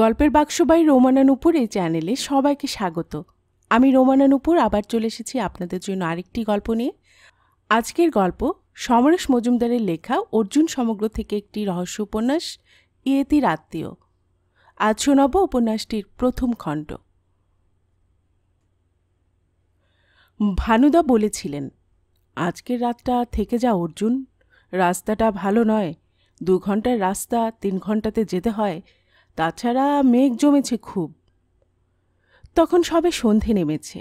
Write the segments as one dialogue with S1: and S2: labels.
S1: গল্পের বাক্স বাই রোমানানুপুর এই চ্যানেলে সবাইকে স্বাগত আমি রোমানানুপুর আবার চলে এসেছি আপনাদের জন্য আরেকটি গল্প নিয়ে আজকের গল্প সমরেশ মজুমদারের লেখা অর্জুন সমগ্র থেকে একটি রহস্য উপন্যাস ইয়েতির আত্মীয় আজ শোনাব উপন্যাসটির প্রথম খণ্ড ভানুদা বলেছিলেন আজকের রাতটা থেকে যা অর্জুন রাস্তাটা ভালো নয় দু ঘন্টার রাস্তা তিন ঘন্টাতে যেতে হয় তাছাড়া মেঘ জমেছে খুব তখন সবে সন্ধে নেমেছে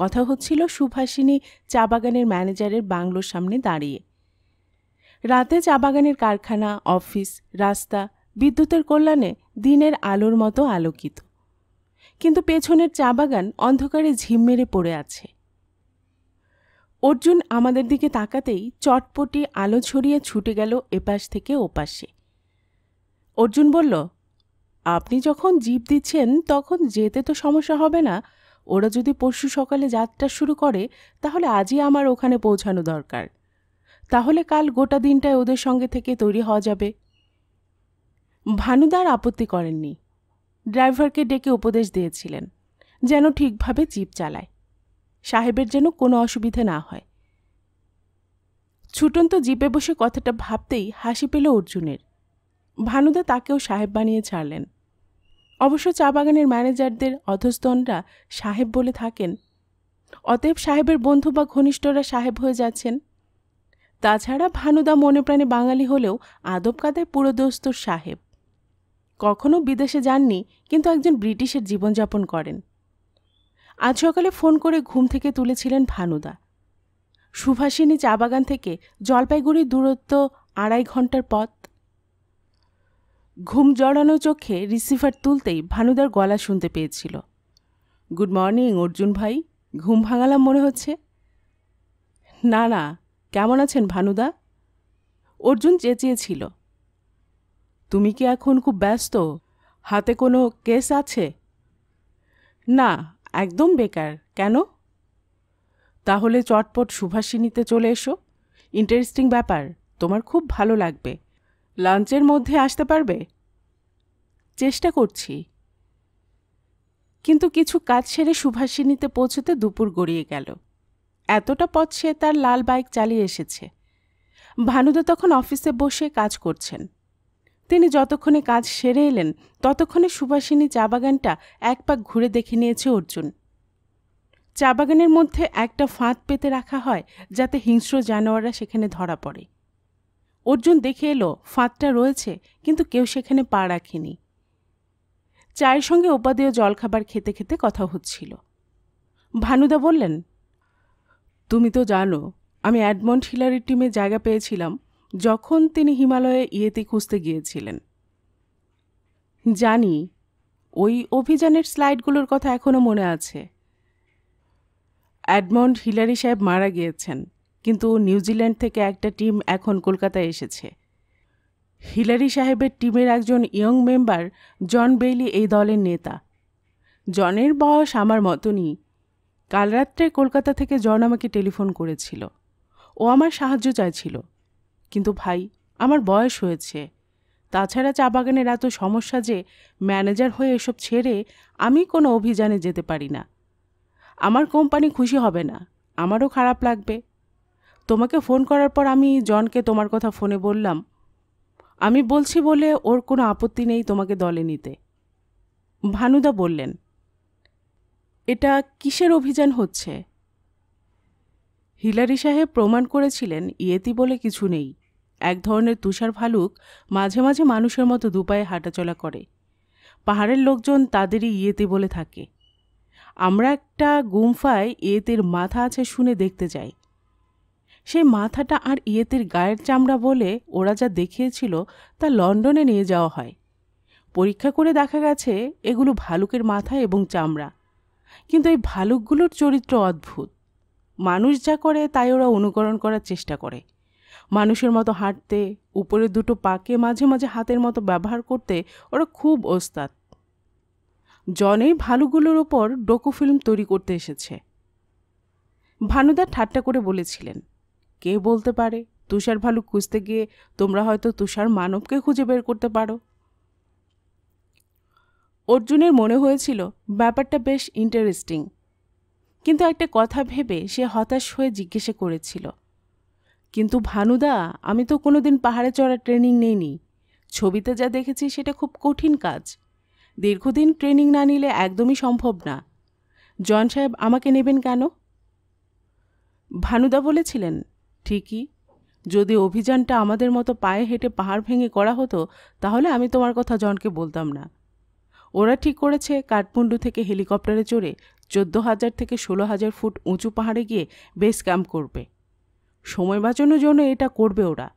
S1: কথা হচ্ছিল সুভাষিনী চা বাগানের ম্যানেজারের বাংলোর সামনে দাঁড়িয়ে রাতে চা বাগানের কারখানা অফিস রাস্তা বিদ্যুতের কল্যাণে দিনের আলোর মতো আলোকিত কিন্তু পেছনের চা বাগান অন্ধকারে ঝিম মেরে পড়ে আছে অর্জুন আমাদের দিকে তাকাতেই চটপটি আলো ছড়িয়ে ছুটে গেল এপাশ থেকে ওপাশে অর্জুন বলল আপনি যখন জিপ দিচ্ছেন তখন যেতে তো সমস্যা হবে না ওরা যদি পরশু সকালে যাত্রা শুরু করে তাহলে আজই আমার ওখানে পৌঁছানো দরকার তাহলে কাল গোটা দিনটায় ওদের সঙ্গে থেকে তৈরি হওয়া যাবে ভানুদার আপত্তি করেননি ড্রাইভারকে ডেকে উপদেশ দিয়েছিলেন যেন ঠিকভাবে জিপ চালায় সাহেবের যেন কোনো অসুবিধে না হয় ছুটন্ত জিপে বসে কথাটা ভাবতেই হাসি পেল অর্জুনের ভানুদা তাকেও সাহেব বানিয়ে ছাড়লেন অবশ্য চা বাগানের ম্যানেজারদের অধস্তনরা সাহেব বলে থাকেন অতএব সাহেবের বন্ধু বা ঘনিষ্ঠরা সাহেব হয়ে যাচ্ছেন তাছাড়া ভানুদা মনে প্রাণে বাঙালি হলেও আদব কাদায় দোস্ত সাহেব কখনো বিদেশে যাননি কিন্তু একজন ব্রিটিশের জীবনযাপন করেন আজ সকালে ফোন করে ঘুম থেকে তুলেছিলেন ভানুদা সুভাষিনী চা বাগান থেকে জলপাইগুড়ির দূরত্ব আড়াই ঘন্টার পথ ঘুম জড়ানো চোখে রিসিভার তুলতেই ভানুদার গলা শুনতে পেয়েছিল গুড মর্নিং অর্জুন ভাই ঘুম ভাঙালাম মনে হচ্ছে না না কেমন আছেন ভানুদা অর্জুন চেঁচিয়েছিল তুমি কি এখন খুব ব্যস্ত হাতে কোনো কেস আছে না একদম বেকার কেন তাহলে চটপট সুভাষিনীতে চলে এসো ইন্টারেস্টিং ব্যাপার তোমার খুব ভালো লাগবে লাঞ্চের মধ্যে আসতে পারবে চেষ্টা করছি কিন্তু কিছু কাজ সেরে সুভাষিনীতে পৌঁছতে দুপুর গড়িয়ে গেল এতটা পথ সে তার লাল বাইক চালিয়ে এসেছে ভানুদা তখন অফিসে বসে কাজ করছেন তিনি যতক্ষণে কাজ সেরে এলেন ততক্ষণে সুভাষিনী চা বাগানটা এক পাক ঘুরে দেখে নিয়েছে অর্জুন চা বাগানের মধ্যে একটা ফাঁদ পেতে রাখা হয় যাতে হিংস্র জানোয়াররা সেখানে ধরা পড়ে অর্জুন দেখে এলো ফাঁদটা রয়েছে কিন্তু কেউ সেখানে পা রাখেনি চায়ের সঙ্গে উপাদেয় জলখাবার খেতে খেতে কথা হচ্ছিল ভানুদা বললেন তুমি তো জানো আমি অ্যাডমন্ড হিলারির টিমে জায়গা পেয়েছিলাম যখন তিনি হিমালয়ে ইয়েতে খুঁজতে গিয়েছিলেন জানি ওই অভিযানের স্লাইডগুলোর কথা এখনও মনে আছে অ্যাডমন্ড হিলারি সাহেব মারা গিয়েছেন কিন্তু নিউজিল্যান্ড থেকে একটা টিম এখন কলকাতায় এসেছে হিলারি সাহেবের টিমের একজন ইয়ং মেম্বার জন বেইলি এই দলের নেতা জনের বয়স আমার মতনই কাল রাত্রে কলকাতা থেকে জন আমাকে টেলিফোন করেছিল ও আমার সাহায্য চাইছিল কিন্তু ভাই আমার বয়স হয়েছে তাছাড়া চা বাগানের এত সমস্যা যে ম্যানেজার হয়ে এসব ছেড়ে আমি কোনো অভিযানে যেতে পারি না আমার কোম্পানি খুশি হবে না আমারও খারাপ লাগবে তোমাকে ফোন করার পর আমি জনকে তোমার কথা ফোনে বললাম আমি বলছি বলে ওর কোনো আপত্তি নেই তোমাকে দলে নিতে ভানুদা বললেন এটা কিসের অভিযান হচ্ছে হিলারি সাহেব প্রমাণ করেছিলেন ইয়েতি বলে কিছু নেই এক ধরনের তুষার ভালুক মাঝে মাঝে মানুষের মতো দুপায়ে হাঁটাচলা করে পাহাড়ের লোকজন তাদেরই ইয়েতি বলে থাকে আমরা একটা গুম্ফায় ইয়েতির মাথা আছে শুনে দেখতে যাই সেই মাথাটা আর ইয়েতের গায়ের চামড়া বলে ওরা যা দেখিয়েছিল তা লন্ডনে নিয়ে যাওয়া হয় পরীক্ষা করে দেখা গেছে এগুলো ভালুকের মাথা এবং চামড়া কিন্তু এই ভালুকগুলোর চরিত্র অদ্ভুত মানুষ যা করে তাই ওরা অনুকরণ করার চেষ্টা করে মানুষের মতো হাঁটতে উপরে দুটো পাকে মাঝে মাঝে হাতের মতো ব্যবহার করতে ওরা খুব ওস্তাদ জনে ভালুগুলোর ওপর ডোকো ফিল্ম তৈরি করতে এসেছে ভানুদা ঠাট্টা করে বলেছিলেন কে বলতে পারে তুষার ভালুক খুঁজতে গিয়ে তোমরা হয়তো তুষার মানবকে খুঁজে বের করতে পারো অর্জুনের মনে হয়েছিল ব্যাপারটা বেশ ইন্টারেস্টিং কিন্তু একটা কথা ভেবে সে হতাশ হয়ে জিজ্ঞেসে করেছিল কিন্তু ভানুদা আমি তো কোনো দিন পাহাড়ে চড়ার ট্রেনিং নেইনি ছবিতে যা দেখেছি সেটা খুব কঠিন কাজ দীর্ঘদিন ট্রেনিং না নিলে একদমই সম্ভব না জন সাহেব আমাকে নেবেন কেন ভানুদা বলেছিলেন ঠিকই যদি অভিযানটা আমাদের মতো পায়ে হেঁটে পাহাড় ভেঙে করা হতো তাহলে আমি তোমার কথা জনকে বলতাম না ওরা ঠিক করেছে কাঠমান্ডু থেকে হেলিকপ্টারে চড়ে চোদ্দ হাজার থেকে ষোলো হাজার ফুট উঁচু পাহাড়ে গিয়ে বেস ক্যাম্প করবে সময় বাঁচানোর জন্য এটা করবে ওরা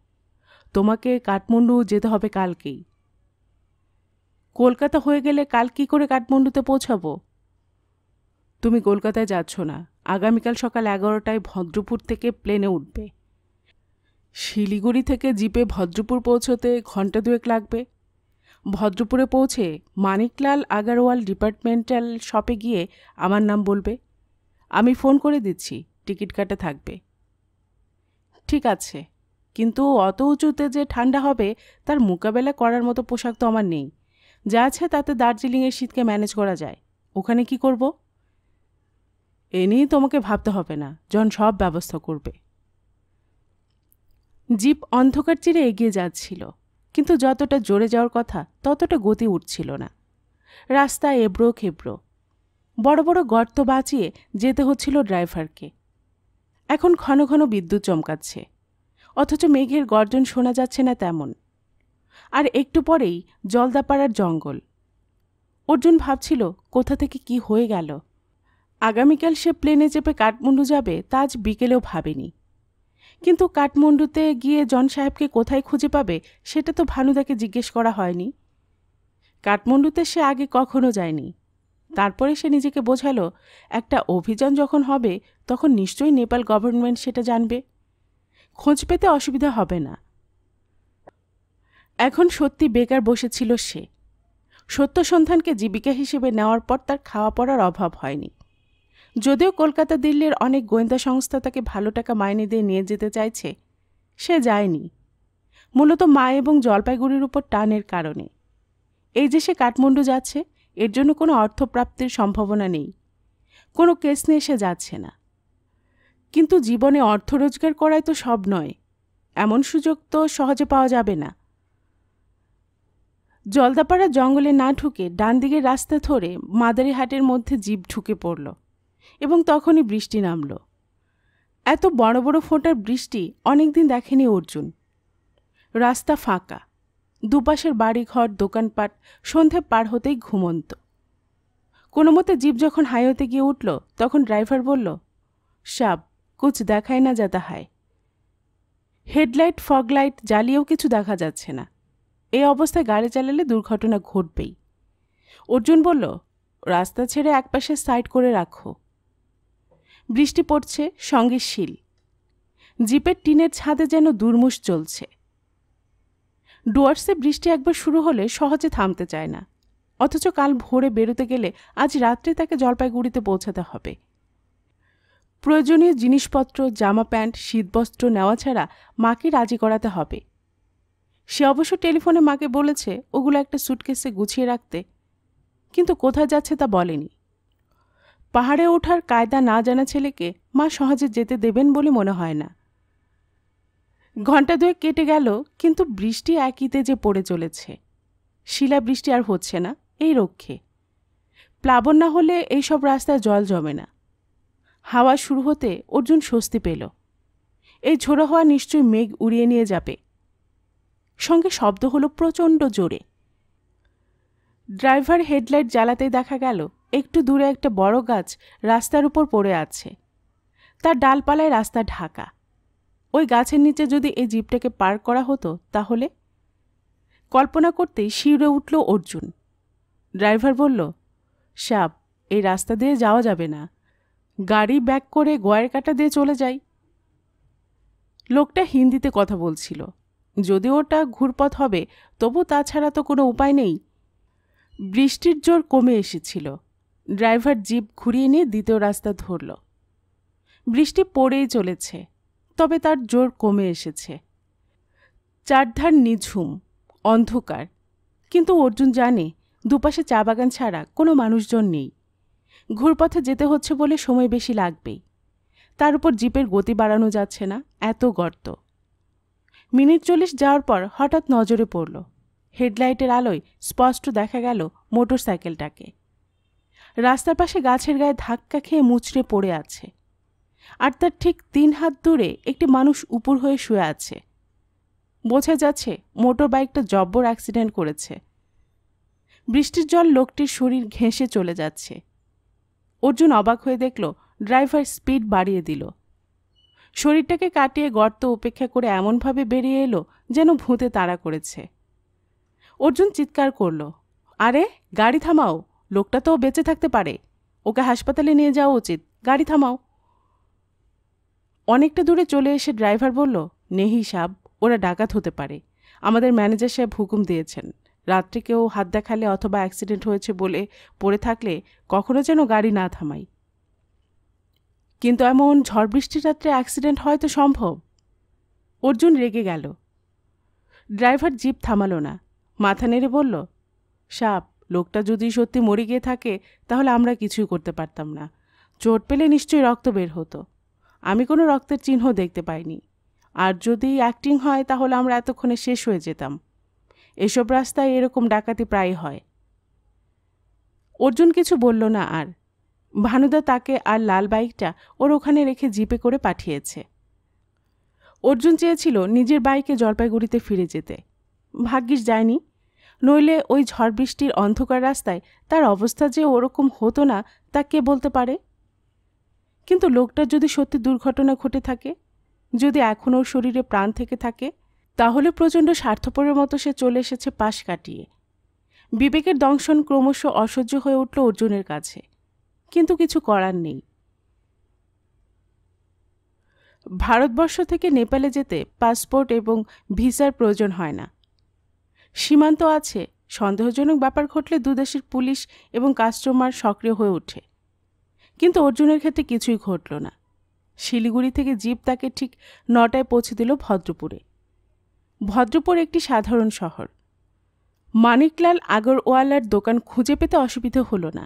S1: তোমাকে কাঠমান্ডু যেতে হবে কালকেই কলকাতা হয়ে গেলে কাল কি করে কাঠমান্ডুতে পৌঁছাবো তুমি কলকাতায় যাচ্ছ না আগামীকাল সকাল এগারোটায় ভদ্রপুর থেকে প্লেনে উঠবে শিলিগুড়ি থেকে জিপে ভদ্রপুর পৌঁছতে ঘন্টা দুয়েক লাগবে ভদ্রপুরে পৌঁছে মানিকলাল আগারওয়াল ডিপার্টমেন্টাল শপে গিয়ে আমার নাম বলবে আমি ফোন করে দিচ্ছি টিকিট কাটা থাকবে ঠিক আছে কিন্তু অত উঁচুতে যে ঠান্ডা হবে তার মোকাবেলা করার মতো পোশাক তো আমার নেই যা আছে তাতে দার্জিলিংয়ের শীতকে ম্যানেজ করা যায় ওখানে কি করব এ নিয়ে তোমাকে ভাবতে হবে না জন সব ব্যবস্থা করবে জিপ অন্ধকার চিরে এগিয়ে যাচ্ছিল কিন্তু যতটা জোরে যাওয়ার কথা ততটা গতি উঠছিল না রাস্তা এবড়ো খেবড়ো বড় বড় গর্ত বাঁচিয়ে যেতে হচ্ছিল ড্রাইভারকে এখন ঘন ঘন বিদ্যুৎ চমকাচ্ছে অথচ মেঘের গর্জন শোনা যাচ্ছে না তেমন আর একটু পরেই জলদাপাড়ার জঙ্গল অর্জুন ভাবছিল কোথা থেকে কি হয়ে গেল আগামীকাল সে প্লেনে চেপে কাঠমুন্ডু যাবে তাজ বিকেলেও ভাবেনি কিন্তু কাঠমান্ডুতে গিয়ে জন সাহেবকে কোথায় খুঁজে পাবে সেটা তো ভানুদাকে জিজ্ঞেস করা হয়নি কাঠমান্ডুতে সে আগে কখনো যায়নি তারপরে সে নিজেকে বোঝালো একটা অভিযান যখন হবে তখন নিশ্চয়ই নেপাল গভর্নমেন্ট সেটা জানবে খোঁজ পেতে অসুবিধা হবে না এখন সত্যি বেকার বসেছিল সে সত্য সন্ধানকে জীবিকা হিসেবে নেওয়ার পর তার খাওয়া পড়ার অভাব হয়নি যদিও কলকাতা দিল্লির অনেক গোয়েন্দা সংস্থা তাকে ভালো টাকা মাইনে দিয়ে নিয়ে যেতে চাইছে সে যায়নি মূলত মা এবং জলপাইগুড়ির উপর টানের কারণে এই যে সে কাঠমান্ডু যাচ্ছে এর জন্য কোনো অর্থপ্রাপ্তির সম্ভাবনা নেই কোনো কেস নিয়ে সে যাচ্ছে না কিন্তু জীবনে অর্থ রোজগার করাই তো সব নয় এমন সুযোগ তো সহজে পাওয়া যাবে না জলদাপাড়া জঙ্গলে না ঢুকে ডান দিকের রাস্তা ধরে মাদারিহাটের মধ্যে জীব ঢুকে পড়ল এবং তখনই বৃষ্টি নামল এত বড় বড় ফোঁটার বৃষ্টি অনেকদিন দেখেনি অর্জুন রাস্তা ফাঁকা দুপাশের বাড়িঘর দোকানপাট সন্ধে পার হতেই ঘুমন্ত কোনো মতে জীব যখন হতে গিয়ে উঠল তখন ড্রাইভার বলল সাব কুচ দেখায় না যাতা হায় হেডলাইট ফগলাইট জ্বালিয়েও কিছু দেখা যাচ্ছে না এই অবস্থায় গাড়ি চালালে দুর্ঘটনা ঘটবেই অর্জুন বলল রাস্তা ছেড়ে একপাশে সাইড করে রাখো বৃষ্টি পড়ছে সঙ্গে শিল জিপের টিনের ছাদে যেন দুর্মুষ চলছে ডুয়ার্সে বৃষ্টি একবার শুরু হলে সহজে থামতে চায় না অথচ কাল ভোরে বেরোতে গেলে আজ রাত্রে তাকে জলপাইগুড়িতে পৌঁছাতে হবে প্রয়োজনীয় জিনিসপত্র জামা প্যান্ট শীতবস্ত্র নেওয়া ছাড়া মাকে রাজি করাতে হবে সে অবশ্য টেলিফোনে মাকে বলেছে ওগুলো একটা সুটকেসে গুছিয়ে রাখতে কিন্তু কোথায় যাচ্ছে তা বলেনি পাহাড়ে ওঠার কায়দা না জানা ছেলেকে মা সহজে যেতে দেবেন বলে মনে হয় না ঘণ্টা দুয়েক কেটে গেল কিন্তু বৃষ্টি একইতে যে পড়ে চলেছে শিলা বৃষ্টি আর হচ্ছে না এই রক্ষে প্লাবন না হলে এইসব রাস্তায় জল জমে না হাওয়া শুরু হতে অর্জুন স্বস্তি পেল এই ঝোড়ো হওয়া নিশ্চয়ই মেঘ উড়িয়ে নিয়ে যাবে সঙ্গে শব্দ হলো প্রচণ্ড জোরে ড্রাইভার হেডলাইট জ্বালাতেই দেখা গেল একটু দূরে একটা বড় গাছ রাস্তার উপর পড়ে আছে তার ডালপালায় রাস্তা ঢাকা ওই গাছের নিচে যদি এই জিপটাকে পার করা হতো তাহলে কল্পনা করতেই শিউরে উঠল অর্জুন ড্রাইভার বলল সাপ এই রাস্তা দিয়ে যাওয়া যাবে না গাড়ি ব্যাক করে গয়ের কাটা দিয়ে চলে যাই লোকটা হিন্দিতে কথা বলছিল যদি ওটা ঘুরপথ হবে তবু তাছাড়া তো কোনো উপায় নেই বৃষ্টির জোর কমে এসেছিল ড্রাইভার জিপ ঘুরিয়ে নিয়ে দ্বিতীয় রাস্তা ধরল বৃষ্টি পড়েই চলেছে তবে তার জোর কমে এসেছে চারধার নিঝুম অন্ধকার কিন্তু অর্জুন জানে দুপাশে চা বাগান ছাড়া কোনো মানুষজন নেই ঘুরপথে যেতে হচ্ছে বলে সময় বেশি লাগবেই তার উপর জিপের গতি বাড়ানো যাচ্ছে না এত গর্ত মিনিট চল্লিশ যাওয়ার পর হঠাৎ নজরে পড়ল হেডলাইটের আলোয় স্পষ্ট দেখা গেল মোটরসাইকেলটাকে রাস্তার পাশে গাছের গায়ে ধাক্কা খেয়ে মুচড়ে পড়ে আছে আর তার ঠিক তিন হাত দূরে একটি মানুষ উপর হয়ে শুয়ে আছে বোঝা যাচ্ছে মোটর বাইকটা জব্বর অ্যাক্সিডেন্ট করেছে বৃষ্টির জল লোকটির শরীর ঘেঁষে চলে যাচ্ছে অর্জুন অবাক হয়ে দেখল ড্রাইভার স্পিড বাড়িয়ে দিল শরীরটাকে কাটিয়ে গর্ত উপেক্ষা করে এমনভাবে বেরিয়ে এলো যেন ভূতে তাড়া করেছে অর্জুন চিৎকার করল আরে গাড়ি থামাও লোকটা তো বেঁচে থাকতে পারে ওকে হাসপাতালে নিয়ে যাওয়া উচিত গাড়ি থামাও অনেকটা দূরে চলে এসে ড্রাইভার বলল নেহি সাব ওরা ডাকাত হতে পারে আমাদের ম্যানেজার সাহেব হুকুম দিয়েছেন রাত্রে কেউ হাত দেখালে অথবা অ্যাক্সিডেন্ট হয়েছে বলে পড়ে থাকলে কখনো যেন গাড়ি না থামাই কিন্তু এমন ঝড় বৃষ্টির রাত্রে অ্যাক্সিডেন্ট হয়তো সম্ভব অর্জুন রেগে গেল ড্রাইভার জিপ থামালো না মাথা নেড়ে বলল সাপ লোকটা যদি সত্যি মরে গিয়ে থাকে তাহলে আমরা কিছুই করতে পারতাম না চোট পেলে নিশ্চয়ই রক্ত বের হতো আমি কোনো রক্তের চিহ্ন দেখতে পাইনি আর যদি অ্যাক্টিং হয় তাহলে আমরা এতক্ষণে শেষ হয়ে যেতাম এসব রাস্তায় এরকম ডাকাতি প্রায় হয় অর্জুন কিছু বলল না আর ভানুদা তাকে আর লাল বাইকটা ওর ওখানে রেখে জিপে করে পাঠিয়েছে অর্জুন চেয়েছিল নিজের বাইকে জলপাইগুড়িতে ফিরে যেতে ভাগ্যিস যায়নি নইলে ওই ঝড় বৃষ্টির অন্ধকার রাস্তায় তার অবস্থা যে ওরকম হতো না তা কে বলতে পারে কিন্তু লোকটার যদি সত্যি দুর্ঘটনা ঘটে থাকে যদি এখন ওর শরীরে প্রাণ থেকে থাকে তাহলে প্রচণ্ড স্বার্থপরের মতো সে চলে এসেছে পাশ কাটিয়ে বিবেকের দংশন ক্রমশ অসহ্য হয়ে উঠল অর্জুনের কাছে কিন্তু কিছু করার নেই ভারতবর্ষ থেকে নেপালে যেতে পাসপোর্ট এবং ভিসার প্রয়োজন হয় না সীমান্ত আছে সন্দেহজনক ব্যাপার ঘটলে দুদেশের পুলিশ এবং কাস্টমার সক্রিয় হয়ে ওঠে কিন্তু অর্জুনের ক্ষেত্রে কিছুই ঘটল না শিলিগুড়ি থেকে জিপ তাকে ঠিক নটায় পৌঁছে দিল ভদ্রপুরে ভদ্রপুর একটি সাধারণ শহর মানিকলাল আগরওয়ালার দোকান খুঁজে পেতে অসুবিধে হলো না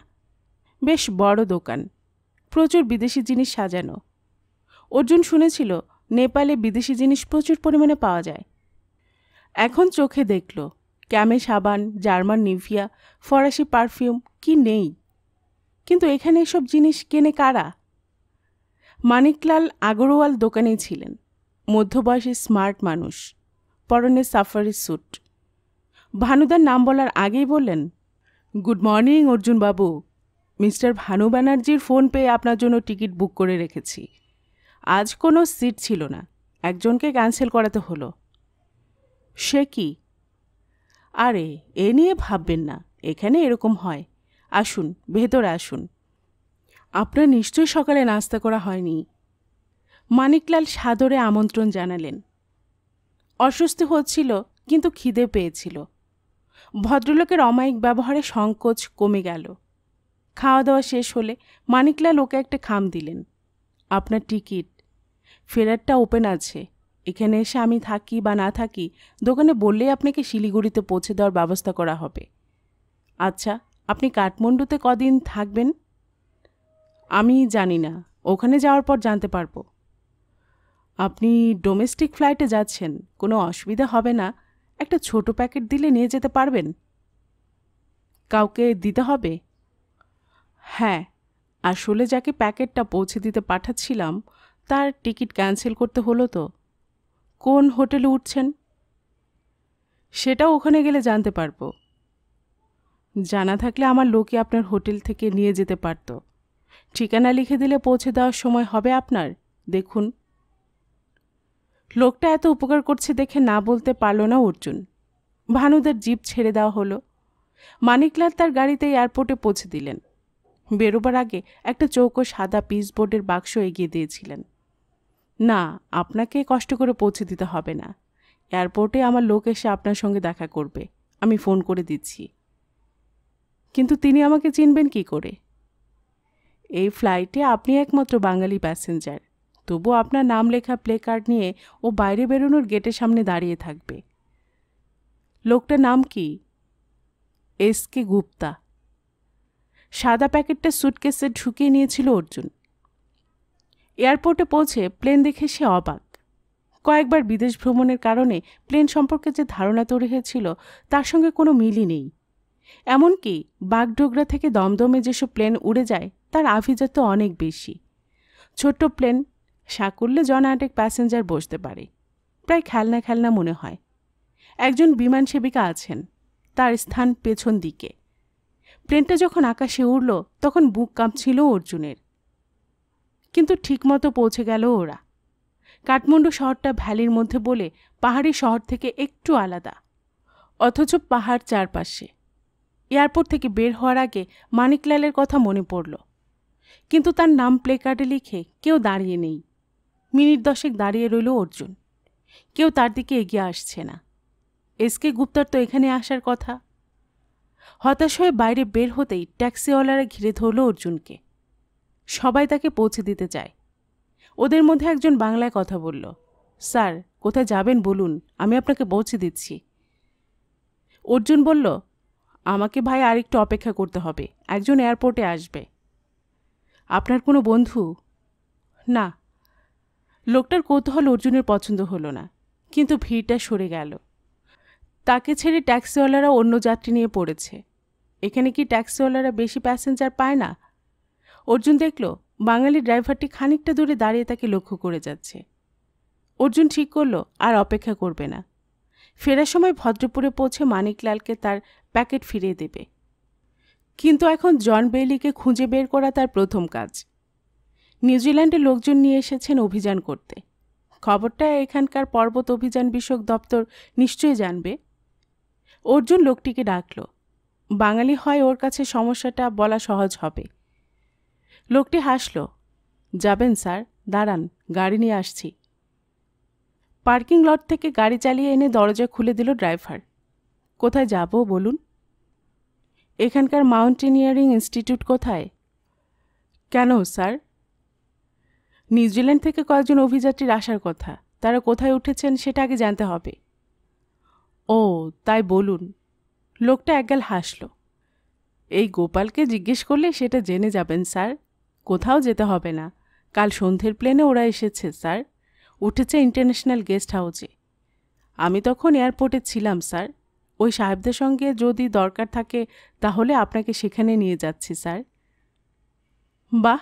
S1: বেশ বড় দোকান প্রচুর বিদেশি জিনিস সাজানো অর্জুন শুনেছিল নেপালে বিদেশি জিনিস প্রচুর পরিমাণে পাওয়া যায় এখন চোখে দেখল ক্যামে সাবান জার্মান নিভিয়া ফরাসি পারফিউম কি নেই কিন্তু এখানে এসব জিনিস কেনে কারা মানিকলাল আগরওয়াল দোকানেই ছিলেন মধ্যবয়সী স্মার্ট মানুষ পরনে সাফারি স্যুট ভানুদার নাম বলার আগেই বললেন গুড মর্নিং অর্জুনবাবু মিস্টার ভানু ব্যানার্জির ফোন পেয়ে আপনার জন্য টিকিট বুক করে রেখেছি আজ কোনো সিট ছিল না একজনকে ক্যান্সেল করাতে হলো সে কি আরে এ নিয়ে ভাববেন না এখানে এরকম হয় আসুন ভেতরে আসুন আপনার নিশ্চয়ই সকালে নাস্তা করা হয়নি মানিকলাল সাদরে আমন্ত্রণ জানালেন অস্বস্তি হচ্ছিল কিন্তু খিদে পেয়েছিল ভদ্রলোকের অমায়িক ব্যবহারে সংকোচ কমে গেল খাওয়া দাওয়া শেষ হলে মানিকলাল ওকে একটা খাম দিলেন আপনার টিকিট ফেরারটা ওপেন আছে এখানে এসে আমি থাকি বা না থাকি দোকানে বললেই আপনাকে শিলিগুড়িতে পৌঁছে দেওয়ার ব্যবস্থা করা হবে আচ্ছা আপনি কাঠমান্ডুতে কদিন থাকবেন আমি জানি না ওখানে যাওয়ার পর জানতে পারবো আপনি ডোমেস্টিক ফ্লাইটে যাচ্ছেন কোনো অসুবিধা হবে না একটা ছোট প্যাকেট দিলে নিয়ে যেতে পারবেন কাউকে দিতে হবে হ্যাঁ আসলে যাকে প্যাকেটটা পৌঁছে দিতে পাঠাচ্ছিলাম তার টিকিট ক্যান্সেল করতে হলো তো কোন হোটেলে উঠছেন সেটাও ওখানে গেলে জানতে পারবো জানা থাকলে আমার লোকে আপনার হোটেল থেকে নিয়ে যেতে পারত ঠিকানা লিখে দিলে পৌঁছে দেওয়ার সময় হবে আপনার দেখুন লোকটা এত উপকার করছে দেখে না বলতে পারল না অর্জুন ভানুদের জিপ ছেড়ে দেওয়া হলো মানিকলাল তার গাড়িতে এয়ারপোর্টে পৌঁছে দিলেন বেরোবার আগে একটা চৌকো সাদা বোর্ডের বাক্স এগিয়ে দিয়েছিলেন না আপনাকে কষ্ট করে পৌঁছে দিতে হবে না এয়ারপোর্টে আমার লোক এসে আপনার সঙ্গে দেখা করবে আমি ফোন করে দিচ্ছি কিন্তু তিনি আমাকে চিনবেন কি করে এই ফ্লাইটে আপনি একমাত্র বাঙালি প্যাসেঞ্জার তবু আপনার নাম লেখা প্লে কার্ড নিয়ে ও বাইরে বেরোনোর গেটের সামনে দাঁড়িয়ে থাকবে লোকটার নাম কি এস কে গুপ্তা সাদা প্যাকেটটা সুটকেসে ঢুকিয়ে নিয়েছিল অর্জুন এয়ারপোর্টে পৌঁছে প্লেন দেখে সে অবাক কয়েকবার বিদেশ ভ্রমণের কারণে প্লেন সম্পর্কে যে ধারণা তৈরি হয়েছিল তার সঙ্গে কোনো মিলই নেই এমনকি বাগডোগরা থেকে দমদমে যেসব প্লেন উড়ে যায় তার আভিজাত্য অনেক বেশি ছোট্ট প্লেন সাকুল্যে জনাটেক প্যাসেঞ্জার বসতে পারে প্রায় খেলনা খেলনা মনে হয় একজন বিমান সেবিকা আছেন তার স্থান পেছন দিকে প্লেনটা যখন আকাশে উড়ল তখন বুক কাঁপছিল অর্জুনের কিন্তু ঠিকমতো পৌঁছে গেল ওরা কাঠমান্ডু শহরটা ভ্যালির মধ্যে বলে পাহাড়ি শহর থেকে একটু আলাদা অথচ পাহাড় চারপাশে এয়ারপোর্ট থেকে বের হওয়ার আগে মানিকলালের কথা মনে পড়ল কিন্তু তার নাম প্লেকার্ডে লিখে কেউ দাঁড়িয়ে নেই মিনিট দশেক দাঁড়িয়ে রইল অর্জুন কেউ তার দিকে এগিয়ে আসছে না এসকে গুপ্তার তো এখানে আসার কথা হতাশ হয়ে বাইরে বের হতেই ট্যাক্সিওয়ালারা ঘিরে ধরল অর্জুনকে সবাই তাকে পৌঁছে দিতে চায় ওদের মধ্যে একজন বাংলায় কথা বলল স্যার কোথায় যাবেন বলুন আমি আপনাকে পৌঁছে দিচ্ছি অর্জুন বলল আমাকে ভাই আরেকটু অপেক্ষা করতে হবে একজন এয়ারপোর্টে আসবে আপনার কোনো বন্ধু না লোকটার কৌতূহল অর্জুনের পছন্দ হলো না কিন্তু ভিড়টা সরে গেল তাকে ছেড়ে ট্যাক্সিওয়ালারা অন্য যাত্রী নিয়ে পড়েছে এখানে কি ট্যাক্সিওয়ালারা বেশি প্যাসেঞ্জার পায় না অর্জুন দেখল বাঙালি ড্রাইভারটি খানিকটা দূরে দাঁড়িয়ে তাকে লক্ষ্য করে যাচ্ছে অর্জুন ঠিক করলো আর অপেক্ষা করবে না ফেরার সময় ভদ্রপুরে পৌঁছে মানিকলালকে তার প্যাকেট ফিরিয়ে দেবে কিন্তু এখন জন বেইলিকে খুঁজে বের করা তার প্রথম কাজ নিউজিল্যান্ডে লোকজন নিয়ে এসেছেন অভিযান করতে খবরটা এখানকার পর্বত অভিযান বিষয়ক দপ্তর নিশ্চয়ই জানবে অর্জুন লোকটিকে ডাকল বাঙালি হয় ওর কাছে সমস্যাটা বলা সহজ হবে লোকটি হাসল যাবেন স্যার দাঁড়ান গাড়ি নিয়ে আসছি পার্কিং লট থেকে গাড়ি চালিয়ে এনে দরজা খুলে দিল ড্রাইভার কোথায় যাব বলুন এখানকার মাউন্টেনিয়ারিং ইনস্টিটিউট কোথায় কেন স্যার নিউজিল্যান্ড থেকে কয়েকজন অভিযাত্রীর আসার কথা তারা কোথায় উঠেছেন সেটা আগে জানতে হবে ও তাই বলুন লোকটা একগাল হাসল এই গোপালকে জিজ্ঞেস করলে সেটা জেনে যাবেন স্যার কোথাও যেতে হবে না কাল সন্ধ্যের প্লেনে ওরা এসেছে স্যার উঠেছে ইন্টারন্যাশনাল গেস্ট হাউসে আমি তখন এয়ারপোর্টে ছিলাম স্যার ওই সাহেবদের সঙ্গে যদি দরকার থাকে তাহলে আপনাকে সেখানে নিয়ে যাচ্ছি স্যার বাহ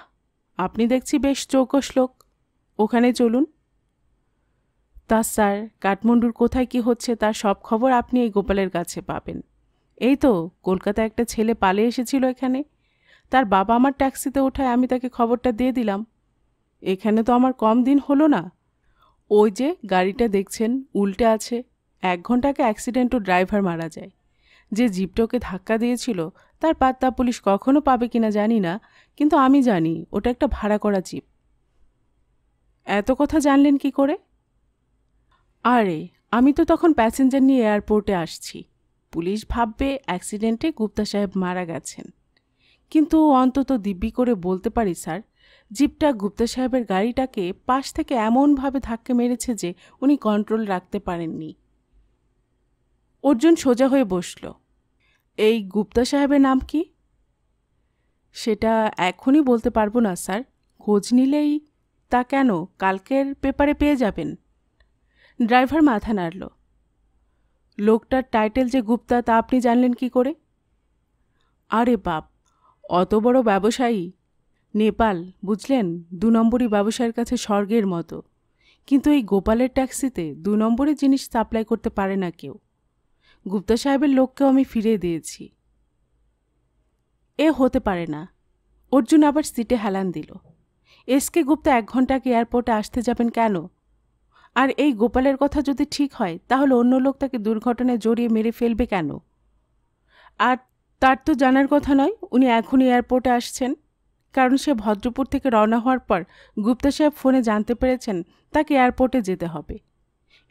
S1: আপনি দেখছি বেশ চৌকস শ্লোক ওখানে চলুন তা স্যার কাঠমান্ডুর কোথায় কি হচ্ছে তার সব খবর আপনি এই গোপালের কাছে পাবেন এই তো কলকাতা একটা ছেলে পালে এসেছিল এখানে তার বাবা আমার ট্যাক্সিতে ওঠায় আমি তাকে খবরটা দিয়ে দিলাম এখানে তো আমার কম দিন হলো না ওই যে গাড়িটা দেখছেন উল্টে আছে এক ঘন্টাকে অ্যাক্সিডেন্ট ও ড্রাইভার মারা যায় যে জিপটোকে ধাক্কা দিয়েছিল তার পাত্তা পুলিশ কখনো পাবে কিনা জানি না কিন্তু আমি জানি ওটা একটা ভাড়া করা জিপ এত কথা জানলেন কি করে আরে আমি তো তখন প্যাসেঞ্জার নিয়ে এয়ারপোর্টে আসছি পুলিশ ভাববে অ্যাক্সিডেন্টে গুপ্তা সাহেব মারা গেছেন কিন্তু অন্তত দিব্যি করে বলতে পারি স্যার জিপটা গুপ্তা সাহেবের গাড়িটাকে পাশ থেকে এমনভাবে ধাক্কা মেরেছে যে উনি কন্ট্রোল রাখতে পারেননি অর্জুন সোজা হয়ে বসল এই গুপ্তা সাহেবের নাম কি সেটা এখনই বলতে পারবো না স্যার খোঁজ নিলেই তা কেন কালকের পেপারে পেয়ে যাবেন ড্রাইভার মাথা নাড়ল লোকটার টাইটেল যে গুপ্তা তা আপনি জানলেন কি করে আরে বাপ অত বড় ব্যবসায়ী নেপাল বুঝলেন দু নম্বরই ব্যবসায়ের কাছে স্বর্গের মতো কিন্তু এই গোপালের ট্যাক্সিতে দু নম্বরের জিনিস সাপ্লাই করতে পারে না কেউ গুপ্তা সাহেবের লোককেও আমি ফিরে দিয়েছি এ হতে পারে না অর্জুন আবার সিটে হেলান দিল এস কে গুপ্তা এক ঘন্টাকে এয়ারপোর্টে আসতে যাবেন কেন আর এই গোপালের কথা যদি ঠিক হয় তাহলে অন্য লোক তাকে দুর্ঘটনায় জড়িয়ে মেরে ফেলবে কেন আর তার তো জানার কথা নয় উনি এখনই এয়ারপোর্টে আসছেন কারণ সে ভদ্রপুর থেকে রওনা হওয়ার পর গুপ্তা সাহেব ফোনে জানতে পেরেছেন তাকে এয়ারপোর্টে যেতে হবে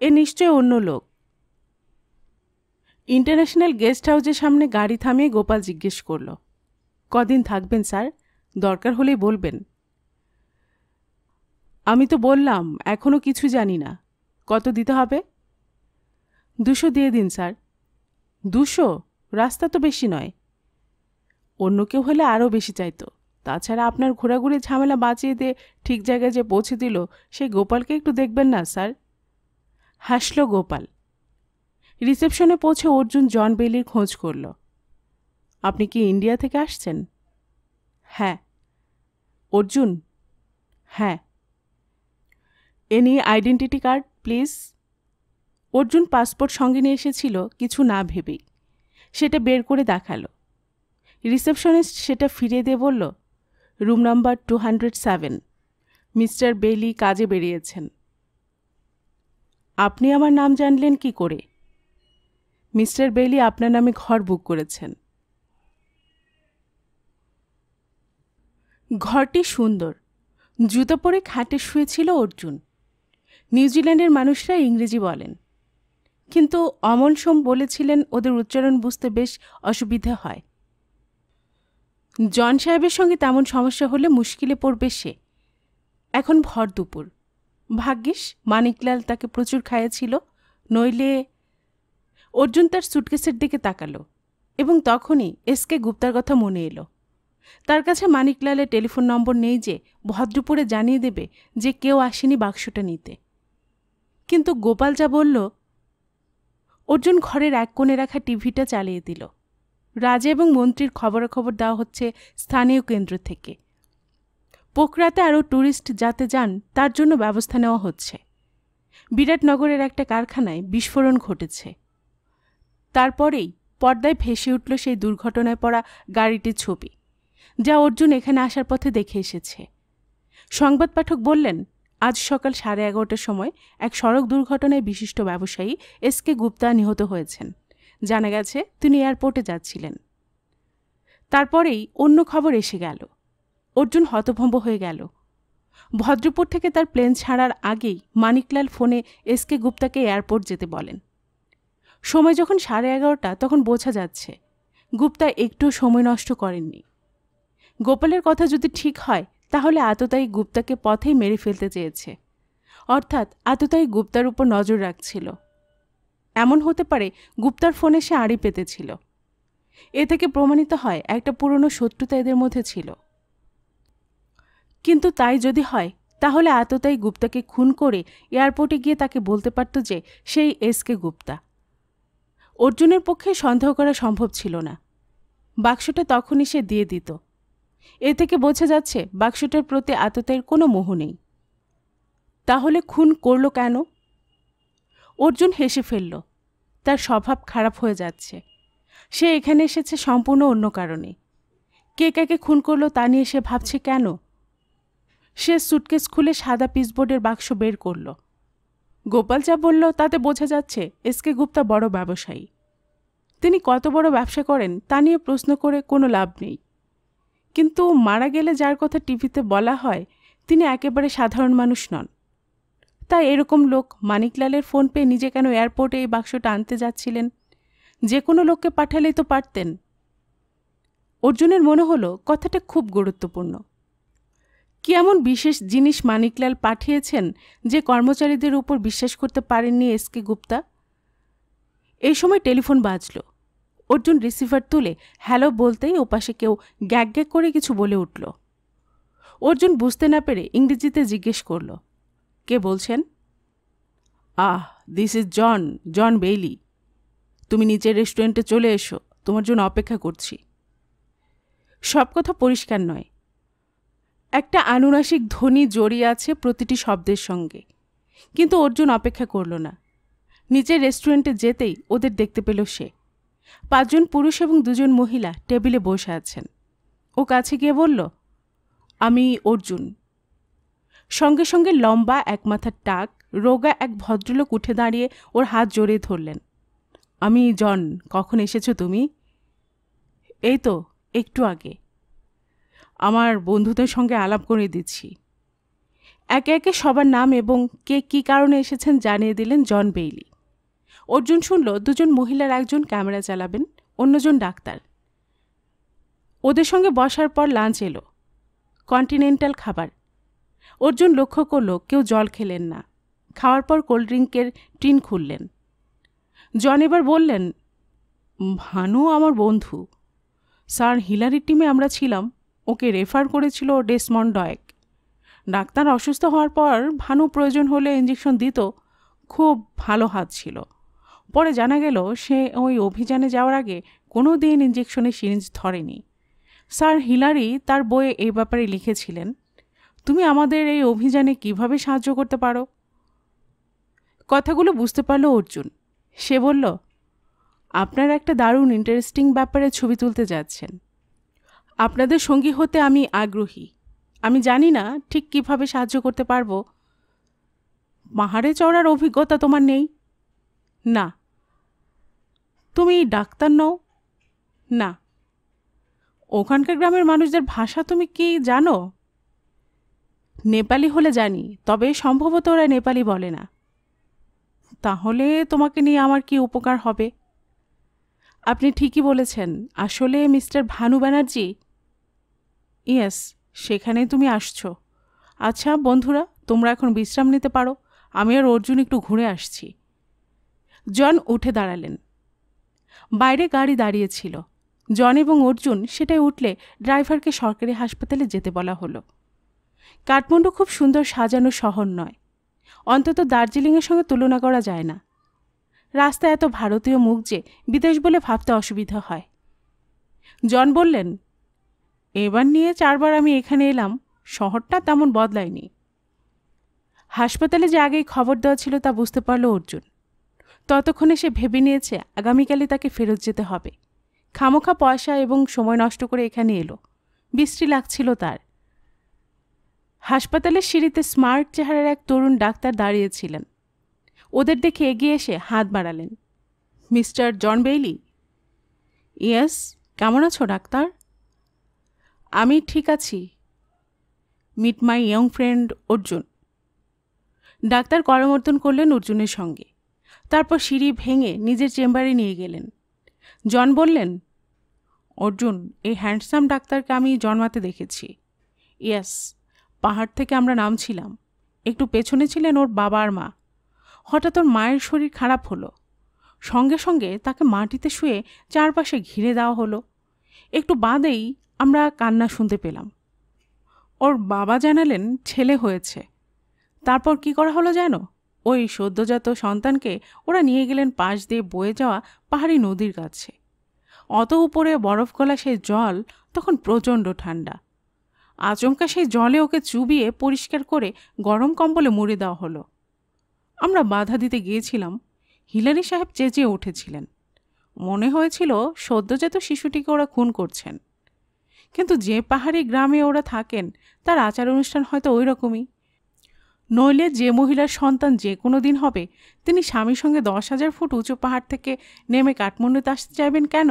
S1: এ নিশ্চয় অন্য লোক ইন্টারন্যাশনাল গেস্ট হাউসের সামনে গাড়ি থামিয়ে গোপাল জিজ্ঞেস করল কদিন থাকবেন স্যার দরকার হলেই বলবেন আমি তো বললাম এখনও কিছু জানি না কত দিতে হবে দুশো দিয়ে দিন স্যার দুশো রাস্তা তো বেশি নয় অন্য কেউ হলে আরও বেশি চাইতো তাছাড়া আপনার ঘোরাঘুরি ঝামেলা বাঁচিয়ে দিয়ে ঠিক জায়গায় যে পৌঁছে দিল সেই গোপালকে একটু দেখবেন না স্যার হাসল গোপাল রিসেপশনে পৌঁছে অর্জুন জন বেলির খোঁজ করল আপনি কি ইন্ডিয়া থেকে আসছেন হ্যাঁ অর্জুন হ্যাঁ any identity card please Arjun passport সঙ্গে নিয়ে এসেছিল কিছু না ভেবেই সেটা বের করে দেখালো রিসেপশনিস্ট সেটা ফিরে দিয়ে বলল room number two hundred seven mister Bailey কাজে বেরিয়েছেন আপনি আমার নাম জানলেন কি করে মিস্টার বেলি আপনার নামে ঘর বুক করেছেন ঘরটি সুন্দর জুতো পরে খাটে শুয়েছিল অর্জুন নিউজিল্যান্ডের মানুষরা ইংরেজি বলেন কিন্তু অমল সোম বলেছিলেন ওদের উচ্চারণ বুঝতে বেশ অসুবিধে হয় জন সাহেবের সঙ্গে তেমন সমস্যা হলে মুশকিলে পড়বে সে এখন ভর দুপুর ভাগ্যিস মানিকলাল তাকে প্রচুর খাইয়েছিল নইলে অর্জুন তার সুটকেসের দিকে তাকালো এবং তখনই এসকে গুপ্তার কথা মনে এলো তার কাছে মানিকলালের টেলিফোন নম্বর নেই যে ভদ্রপুরে জানিয়ে দেবে যে কেউ আসেনি বাক্সটা নিতে কিন্তু গোপাল যা বলল অর্জুন ঘরের এক কোণে রাখা টিভিটা চালিয়ে দিল রাজা এবং মন্ত্রীর খবরাখবর দেওয়া হচ্ছে স্থানীয় কেন্দ্র থেকে পোখরাতে আরও ট্যুরিস্ট যাতে যান তার জন্য ব্যবস্থা নেওয়া হচ্ছে বিরাটনগরের একটা কারখানায় বিস্ফোরণ ঘটেছে তারপরেই পর্দায় ভেসে উঠল সেই দুর্ঘটনায় পড়া গাড়িটির ছবি যা অর্জুন এখানে আসার পথে দেখে এসেছে সংবাদ পাঠক বললেন আজ সকাল সাড়ে এগারোটার সময় এক সড়ক দুর্ঘটনায় বিশিষ্ট ব্যবসায়ী এস কে গুপ্তা নিহত হয়েছেন জানা গেছে তিনি এয়ারপোর্টে যাচ্ছিলেন তারপরেই অন্য খবর এসে গেল অর্জুন হতভম্ব হয়ে গেল ভদ্রপুর থেকে তার প্লেন ছাড়ার আগেই মানিকলাল ফোনে এসকে গুপ্তাকে এয়ারপোর্ট যেতে বলেন সময় যখন সাড়ে এগারোটা তখন বোঝা যাচ্ছে গুপ্তা একটু সময় নষ্ট করেননি গোপালের কথা যদি ঠিক হয় তাহলে আততায়ী গুপ্তাকে পথেই মেরে ফেলতে চেয়েছে অর্থাৎ আততায়ী গুপ্তার উপর নজর রাখছিল এমন হতে পারে গুপ্তার ফোনে সে আড়ি পেতেছিল এ থেকে প্রমাণিত হয় একটা পুরনো শত্রুতা এদের মধ্যে ছিল কিন্তু তাই যদি হয় তাহলে আততাই গুপ্তাকে খুন করে এয়ারপোর্টে গিয়ে তাকে বলতে পারত যে সেই এসকে গুপ্তা অর্জুনের পক্ষে সন্দেহ করা সম্ভব ছিল না বাক্সটা তখনই সে দিয়ে দিত এ থেকে বোঝা যাচ্ছে বাক্সটার প্রতি আততায়ের কোনো মোহ নেই তাহলে খুন করল কেন অর্জুন হেসে ফেলল তার স্বভাব খারাপ হয়ে যাচ্ছে সে এখানে এসেছে সম্পূর্ণ অন্য কারণে কে কাকে খুন করলো তা নিয়ে সে ভাবছে কেন সে সুটকেস খুলে সাদা পিসবোর্ডের বাক্স বের করল গোপাল যা বলল তাতে বোঝা যাচ্ছে এসকে গুপ্তা বড় ব্যবসায়ী তিনি কত বড় ব্যবসা করেন তা নিয়ে প্রশ্ন করে কোনো লাভ নেই কিন্তু মারা গেলে যার কথা টিভিতে বলা হয় তিনি একেবারে সাধারণ মানুষ নন তাই এরকম লোক মানিকলালের ফোন পেয়ে নিজে কেন এয়ারপোর্টে এই বাক্সটা আনতে যাচ্ছিলেন যে কোনো লোককে পাঠালেই তো পারতেন অর্জুনের মনে হলো কথাটা খুব গুরুত্বপূর্ণ কি এমন বিশেষ জিনিস মানিকলাল পাঠিয়েছেন যে কর্মচারীদের উপর বিশ্বাস করতে পারেননি এস কে গুপ্তা এই সময় টেলিফোন বাজল অর্জুন রিসিভার তুলে হ্যালো বলতেই ওপাশে কেউ গ্যাগ গ্যাগ করে কিছু বলে উঠল অর্জুন বুঝতে না পেরে ইংরেজিতে জিজ্ঞেস করলো কে বলছেন ah this is John John Bailey তুমি নিচের রেস্টুরেন্টে চলে এসো তোমার জন্য অপেক্ষা করছি সব কথা পরিষ্কার নয় একটা আনুনাসিক ধ্বনি জড়িয়ে আছে প্রতিটি শব্দের সঙ্গে কিন্তু অর্জুন অপেক্ষা করল না নিচের রেস্টুরেন্টে যেতেই ওদের দেখতে পেল সে পাঁচজন পুরুষ এবং দুজন মহিলা টেবিলে বসে আছেন ও কাছে গিয়ে বলল আমি অর্জুন সঙ্গে সঙ্গে লম্বা এক মাথার টাক রোগা এক ভদ্রলোক উঠে দাঁড়িয়ে ওর হাত জড়িয়ে ধরলেন আমি জন কখন এসেছো তুমি এই তো একটু আগে আমার বন্ধুদের সঙ্গে আলাপ করে দিচ্ছি একে একে সবার নাম এবং কে কি কারণে এসেছেন জানিয়ে দিলেন জন বেইলি অর্জুন শুনল দুজন মহিলার একজন ক্যামেরা চালাবেন অন্যজন ডাক্তার ওদের সঙ্গে বসার পর লাঞ্চ এলো কন্টিনেন্টাল খাবার অর্জুন লক্ষ্য করল কেউ জল খেলেন না খাওয়ার পর কোল্ড ড্রিঙ্কের টিন খুললেন জন এবার বললেন ভানু আমার বন্ধু স্যার হিলারির টিমে আমরা ছিলাম ওকে রেফার করেছিল ডেসমন্ড ডয়েক ডাক্তার অসুস্থ হওয়ার পর ভানু প্রয়োজন হলে ইঞ্জেকশন দিত খুব ভালো হাত ছিল পরে জানা গেল সে ওই অভিযানে যাওয়ার আগে কোনো দিন ইঞ্জেকশনের সিরিঞ্জ ধরেনি স্যার হিলারি তার বইয়ে এই ব্যাপারে লিখেছিলেন তুমি আমাদের এই অভিযানে কিভাবে সাহায্য করতে পারো কথাগুলো বুঝতে পারল অর্জুন সে বলল আপনারা একটা দারুণ ইন্টারেস্টিং ব্যাপারে ছবি তুলতে যাচ্ছেন আপনাদের সঙ্গী হতে আমি আগ্রহী আমি জানি না ঠিক কিভাবে সাহায্য করতে পারবো পাহাড়ে চড়ার অভিজ্ঞতা তোমার নেই না তুমি ডাক্তার নও না ওখানকার গ্রামের মানুষদের ভাষা তুমি কি জানো নেপালি হলে জানি তবে সম্ভবত ওরা নেপালি বলে না তাহলে তোমাকে নিয়ে আমার কি উপকার হবে আপনি ঠিকই বলেছেন আসলে মিস্টার ভানু ব্যানার্জি ইয়েস সেখানে তুমি আসছো আচ্ছা বন্ধুরা তোমরা এখন বিশ্রাম নিতে পারো আমি আর অর্জুন একটু ঘুরে আসছি জন উঠে দাঁড়ালেন বাইরে গাড়ি দাঁড়িয়েছিল জন এবং অর্জুন সেটাই উঠলে ড্রাইভারকে সরকারি হাসপাতালে যেতে বলা হলো কাঠমান্ডু খুব সুন্দর সাজানো শহর নয় অন্তত দার্জিলিংয়ের সঙ্গে তুলনা করা যায় না রাস্তা এত ভারতীয় মুখ যে বিদেশ বলে ভাবতে অসুবিধা হয় জন বললেন এবার নিয়ে চারবার আমি এখানে এলাম শহরটা তেমন বদলায়নি হাসপাতালে যে আগেই খবর দেওয়া ছিল তা বুঝতে পারল অর্জুন ততক্ষণে সে ভেবে নিয়েছে আগামীকালে তাকে ফেরত যেতে হবে খামোখা পয়সা এবং সময় নষ্ট করে এখানে এলো বিশ্রী লাগছিল তার হাসপাতালের সিঁড়িতে স্মার্ট চেহারার এক তরুণ ডাক্তার দাঁড়িয়েছিলেন ওদের দেখে এগিয়ে এসে হাত বাড়ালেন মিস্টার জন বেইলি ইয়েস কেমন আছো ডাক্তার আমি ঠিক আছি meet my young friend Arjun ডাক্তার করমর্দন করলেন অর্জুনের সঙ্গে তারপর সিঁড়ি ভেঙে নিজের চেম্বারে নিয়ে গেলেন জন বললেন অর্জুন এই হ্যান্ডসাম ডাক্তারকে আমি জন্মাতে দেখেছি ইয়েস পাহাড় থেকে আমরা নামছিলাম একটু পেছনে ছিলেন ওর বাবার মা হঠাৎ ওর মায়ের শরীর খারাপ হলো সঙ্গে সঙ্গে তাকে মাটিতে শুয়ে চারপাশে ঘিরে দেওয়া হলো একটু বাদেই আমরা কান্না শুনতে পেলাম ওর বাবা জানালেন ছেলে হয়েছে তারপর কি করা হলো জানো ওই সদ্যজাত সন্তানকে ওরা নিয়ে গেলেন পাশ দিয়ে বয়ে যাওয়া পাহাড়ি নদীর কাছে অত উপরে বরফ গলা সেই জল তখন প্রচণ্ড ঠান্ডা আচমকা সেই জলে ওকে চুবিয়ে পরিষ্কার করে গরম কম্বলে মুড়ে দেওয়া হলো আমরা বাধা দিতে গিয়েছিলাম হিলারি সাহেব চেঁচিয়ে উঠেছিলেন মনে হয়েছিল সদ্যজাত শিশুটিকে ওরা খুন করছেন কিন্তু যে পাহাড়ি গ্রামে ওরা থাকেন তার আচার অনুষ্ঠান হয়তো ওই রকমই নইলে যে মহিলার সন্তান যে কোনো দিন হবে তিনি স্বামীর সঙ্গে দশ হাজার ফুট উঁচু পাহাড় থেকে নেমে কাঠমান্ডুতে আসতে চাইবেন কেন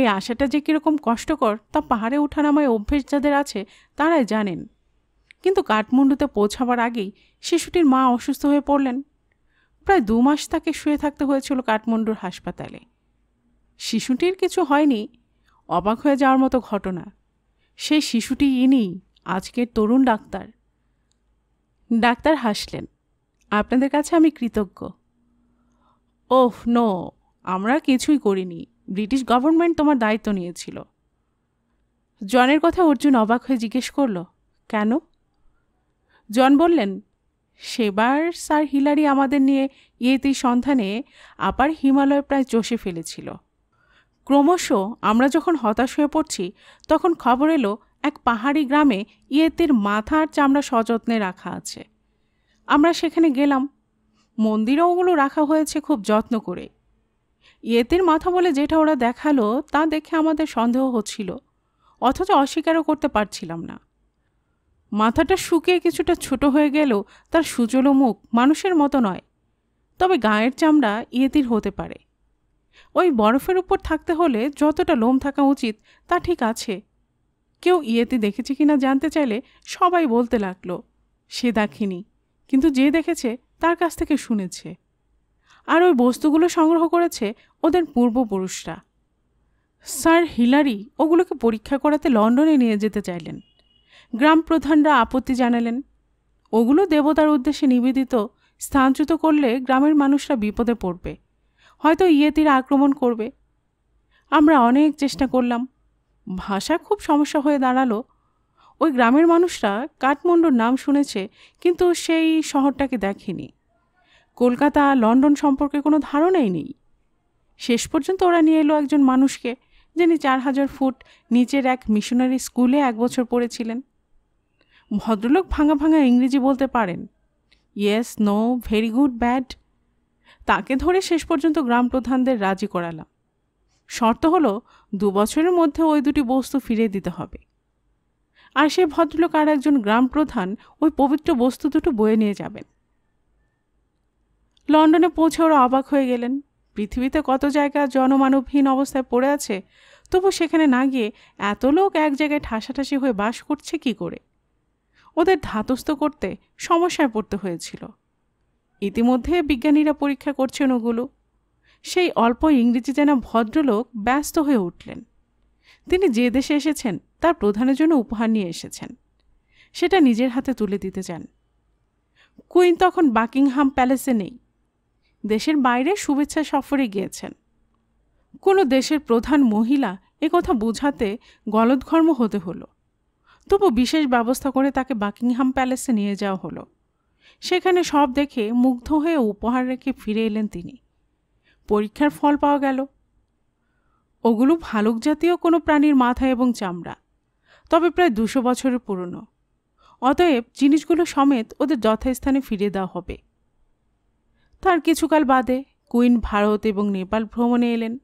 S1: এই আশাটা যে কীরকম কষ্টকর তা পাহাড়ে ওঠার আমায় অভ্যেস যাদের আছে তারাই জানেন কিন্তু কাঠমুণ্ডুতে পৌঁছাবার আগেই শিশুটির মা অসুস্থ হয়ে পড়লেন প্রায় দু মাস তাকে শুয়ে থাকতে হয়েছিল কাঠমুণ্ডুর হাসপাতালে শিশুটির কিছু হয়নি অবাক হয়ে যাওয়ার মতো ঘটনা সেই শিশুটি ইনি আজকের তরুণ ডাক্তার ডাক্তার হাসলেন আপনাদের কাছে আমি কৃতজ্ঞ ওহ নো আমরা কিছুই করিনি ব্রিটিশ গভর্নমেন্ট তোমার দায়িত্ব নিয়েছিল জনের কথা অর্জুন অবাক হয়ে জিজ্ঞেস করল কেন জন বললেন সেবার স্যার হিলারি আমাদের নিয়ে ইয়েতে সন্ধানে আপার হিমালয় প্রায় চষে ফেলেছিল ক্রমশ আমরা যখন হতাশ হয়ে পড়ছি তখন খবর এলো এক পাহাড়ি গ্রামে ইয়েতের মাথার চামড়া সযত্নে রাখা আছে আমরা সেখানে গেলাম মন্দিরও ওগুলো রাখা হয়েছে খুব যত্ন করে ইয়েতের মাথা বলে যেটা ওরা দেখালো তা দেখে আমাদের সন্দেহ হচ্ছিল অথচ অস্বীকারও করতে পারছিলাম না মাথাটা শুকিয়ে কিছুটা ছোট হয়ে গেল তার সুচলো মুখ মানুষের মতো নয় তবে গায়ের চামড়া ইয়েতির হতে পারে ওই বরফের উপর থাকতে হলে যতটা লোম থাকা উচিত তা ঠিক আছে কেউ ইয়েতে দেখেছে কিনা জানতে চাইলে সবাই বলতে লাগলো সে দেখিনি কিন্তু যে দেখেছে তার কাছ থেকে শুনেছে আর ওই বস্তুগুলো সংগ্রহ করেছে ওদের পূর্বপুরুষরা স্যার হিলারি ওগুলোকে পরীক্ষা করাতে লন্ডনে নিয়ে যেতে চাইলেন গ্রাম প্রধানরা আপত্তি জানালেন ওগুলো দেবতার উদ্দেশ্যে নিবেদিত স্থানচ্যুত করলে গ্রামের মানুষরা বিপদে পড়বে হয়তো ইয়েতিরা আক্রমণ করবে আমরা অনেক চেষ্টা করলাম ভাষা খুব সমস্যা হয়ে দাঁড়ালো ওই গ্রামের মানুষরা কাঠমণ্ডুর নাম শুনেছে কিন্তু সেই শহরটাকে দেখেনি কলকাতা লন্ডন সম্পর্কে কোনো ধারণাই নেই শেষ পর্যন্ত ওরা নিয়ে এলো একজন মানুষকে যিনি চার হাজার ফুট নিচের এক মিশনারি স্কুলে এক বছর পড়েছিলেন ভদ্রলোক ভাঙা ভাঙা ইংরেজি বলতে পারেন yes no very good bad তাকে ধরে শেষ পর্যন্ত গ্রাম প্রধানদের রাজি করালাম শর্ত হলো দু বছরের মধ্যে ওই দুটি বস্তু ফিরিয়ে দিতে হবে আর সে ভদ্রলোক আর একজন গ্রাম প্রধান ওই পবিত্র বস্তু দুটো বয়ে নিয়ে যাবেন লন্ডনে পৌঁছে ওরা অবাক হয়ে গেলেন পৃথিবীতে কত জায়গা জনমানবহীন অবস্থায় পড়ে আছে তবু সেখানে না গিয়ে এত লোক এক জায়গায় ঠাসাঠাসি হয়ে বাস করছে কি করে ওদের ধাতস্থ করতে সমস্যায় পড়তে হয়েছিল ইতিমধ্যে বিজ্ঞানীরা পরীক্ষা করছেন ওগুলো সেই অল্প ইংরেজি জানা ভদ্রলোক ব্যস্ত হয়ে উঠলেন তিনি যে দেশে এসেছেন তার প্রধানের জন্য উপহার নিয়ে এসেছেন সেটা নিজের হাতে তুলে দিতে চান কুইন তখন বাকিংহাম প্যালেসে নেই দেশের বাইরে শুভেচ্ছা সফরে গিয়েছেন কোনো দেশের প্রধান মহিলা কথা বোঝাতে গলদঘর্ম হতে হলো তবু বিশেষ ব্যবস্থা করে তাকে বাকিংহাম প্যালেসে নিয়ে যাওয়া হলো সেখানে সব দেখে মুগ্ধ হয়ে উপহার রেখে ফিরে এলেন তিনি পরীক্ষার ফল পাওয়া গেল ওগুলো ভালুক জাতীয় কোনো প্রাণীর মাথা এবং চামড়া তবে প্রায় দুশো বছরের পুরনো অতএব জিনিসগুলো সমেত ওদের যথাস্থানে ফিরিয়ে দেওয়া হবে তার কিছুকাল বাদে কুইন ভারত এবং নেপাল ভ্রমণে এলেন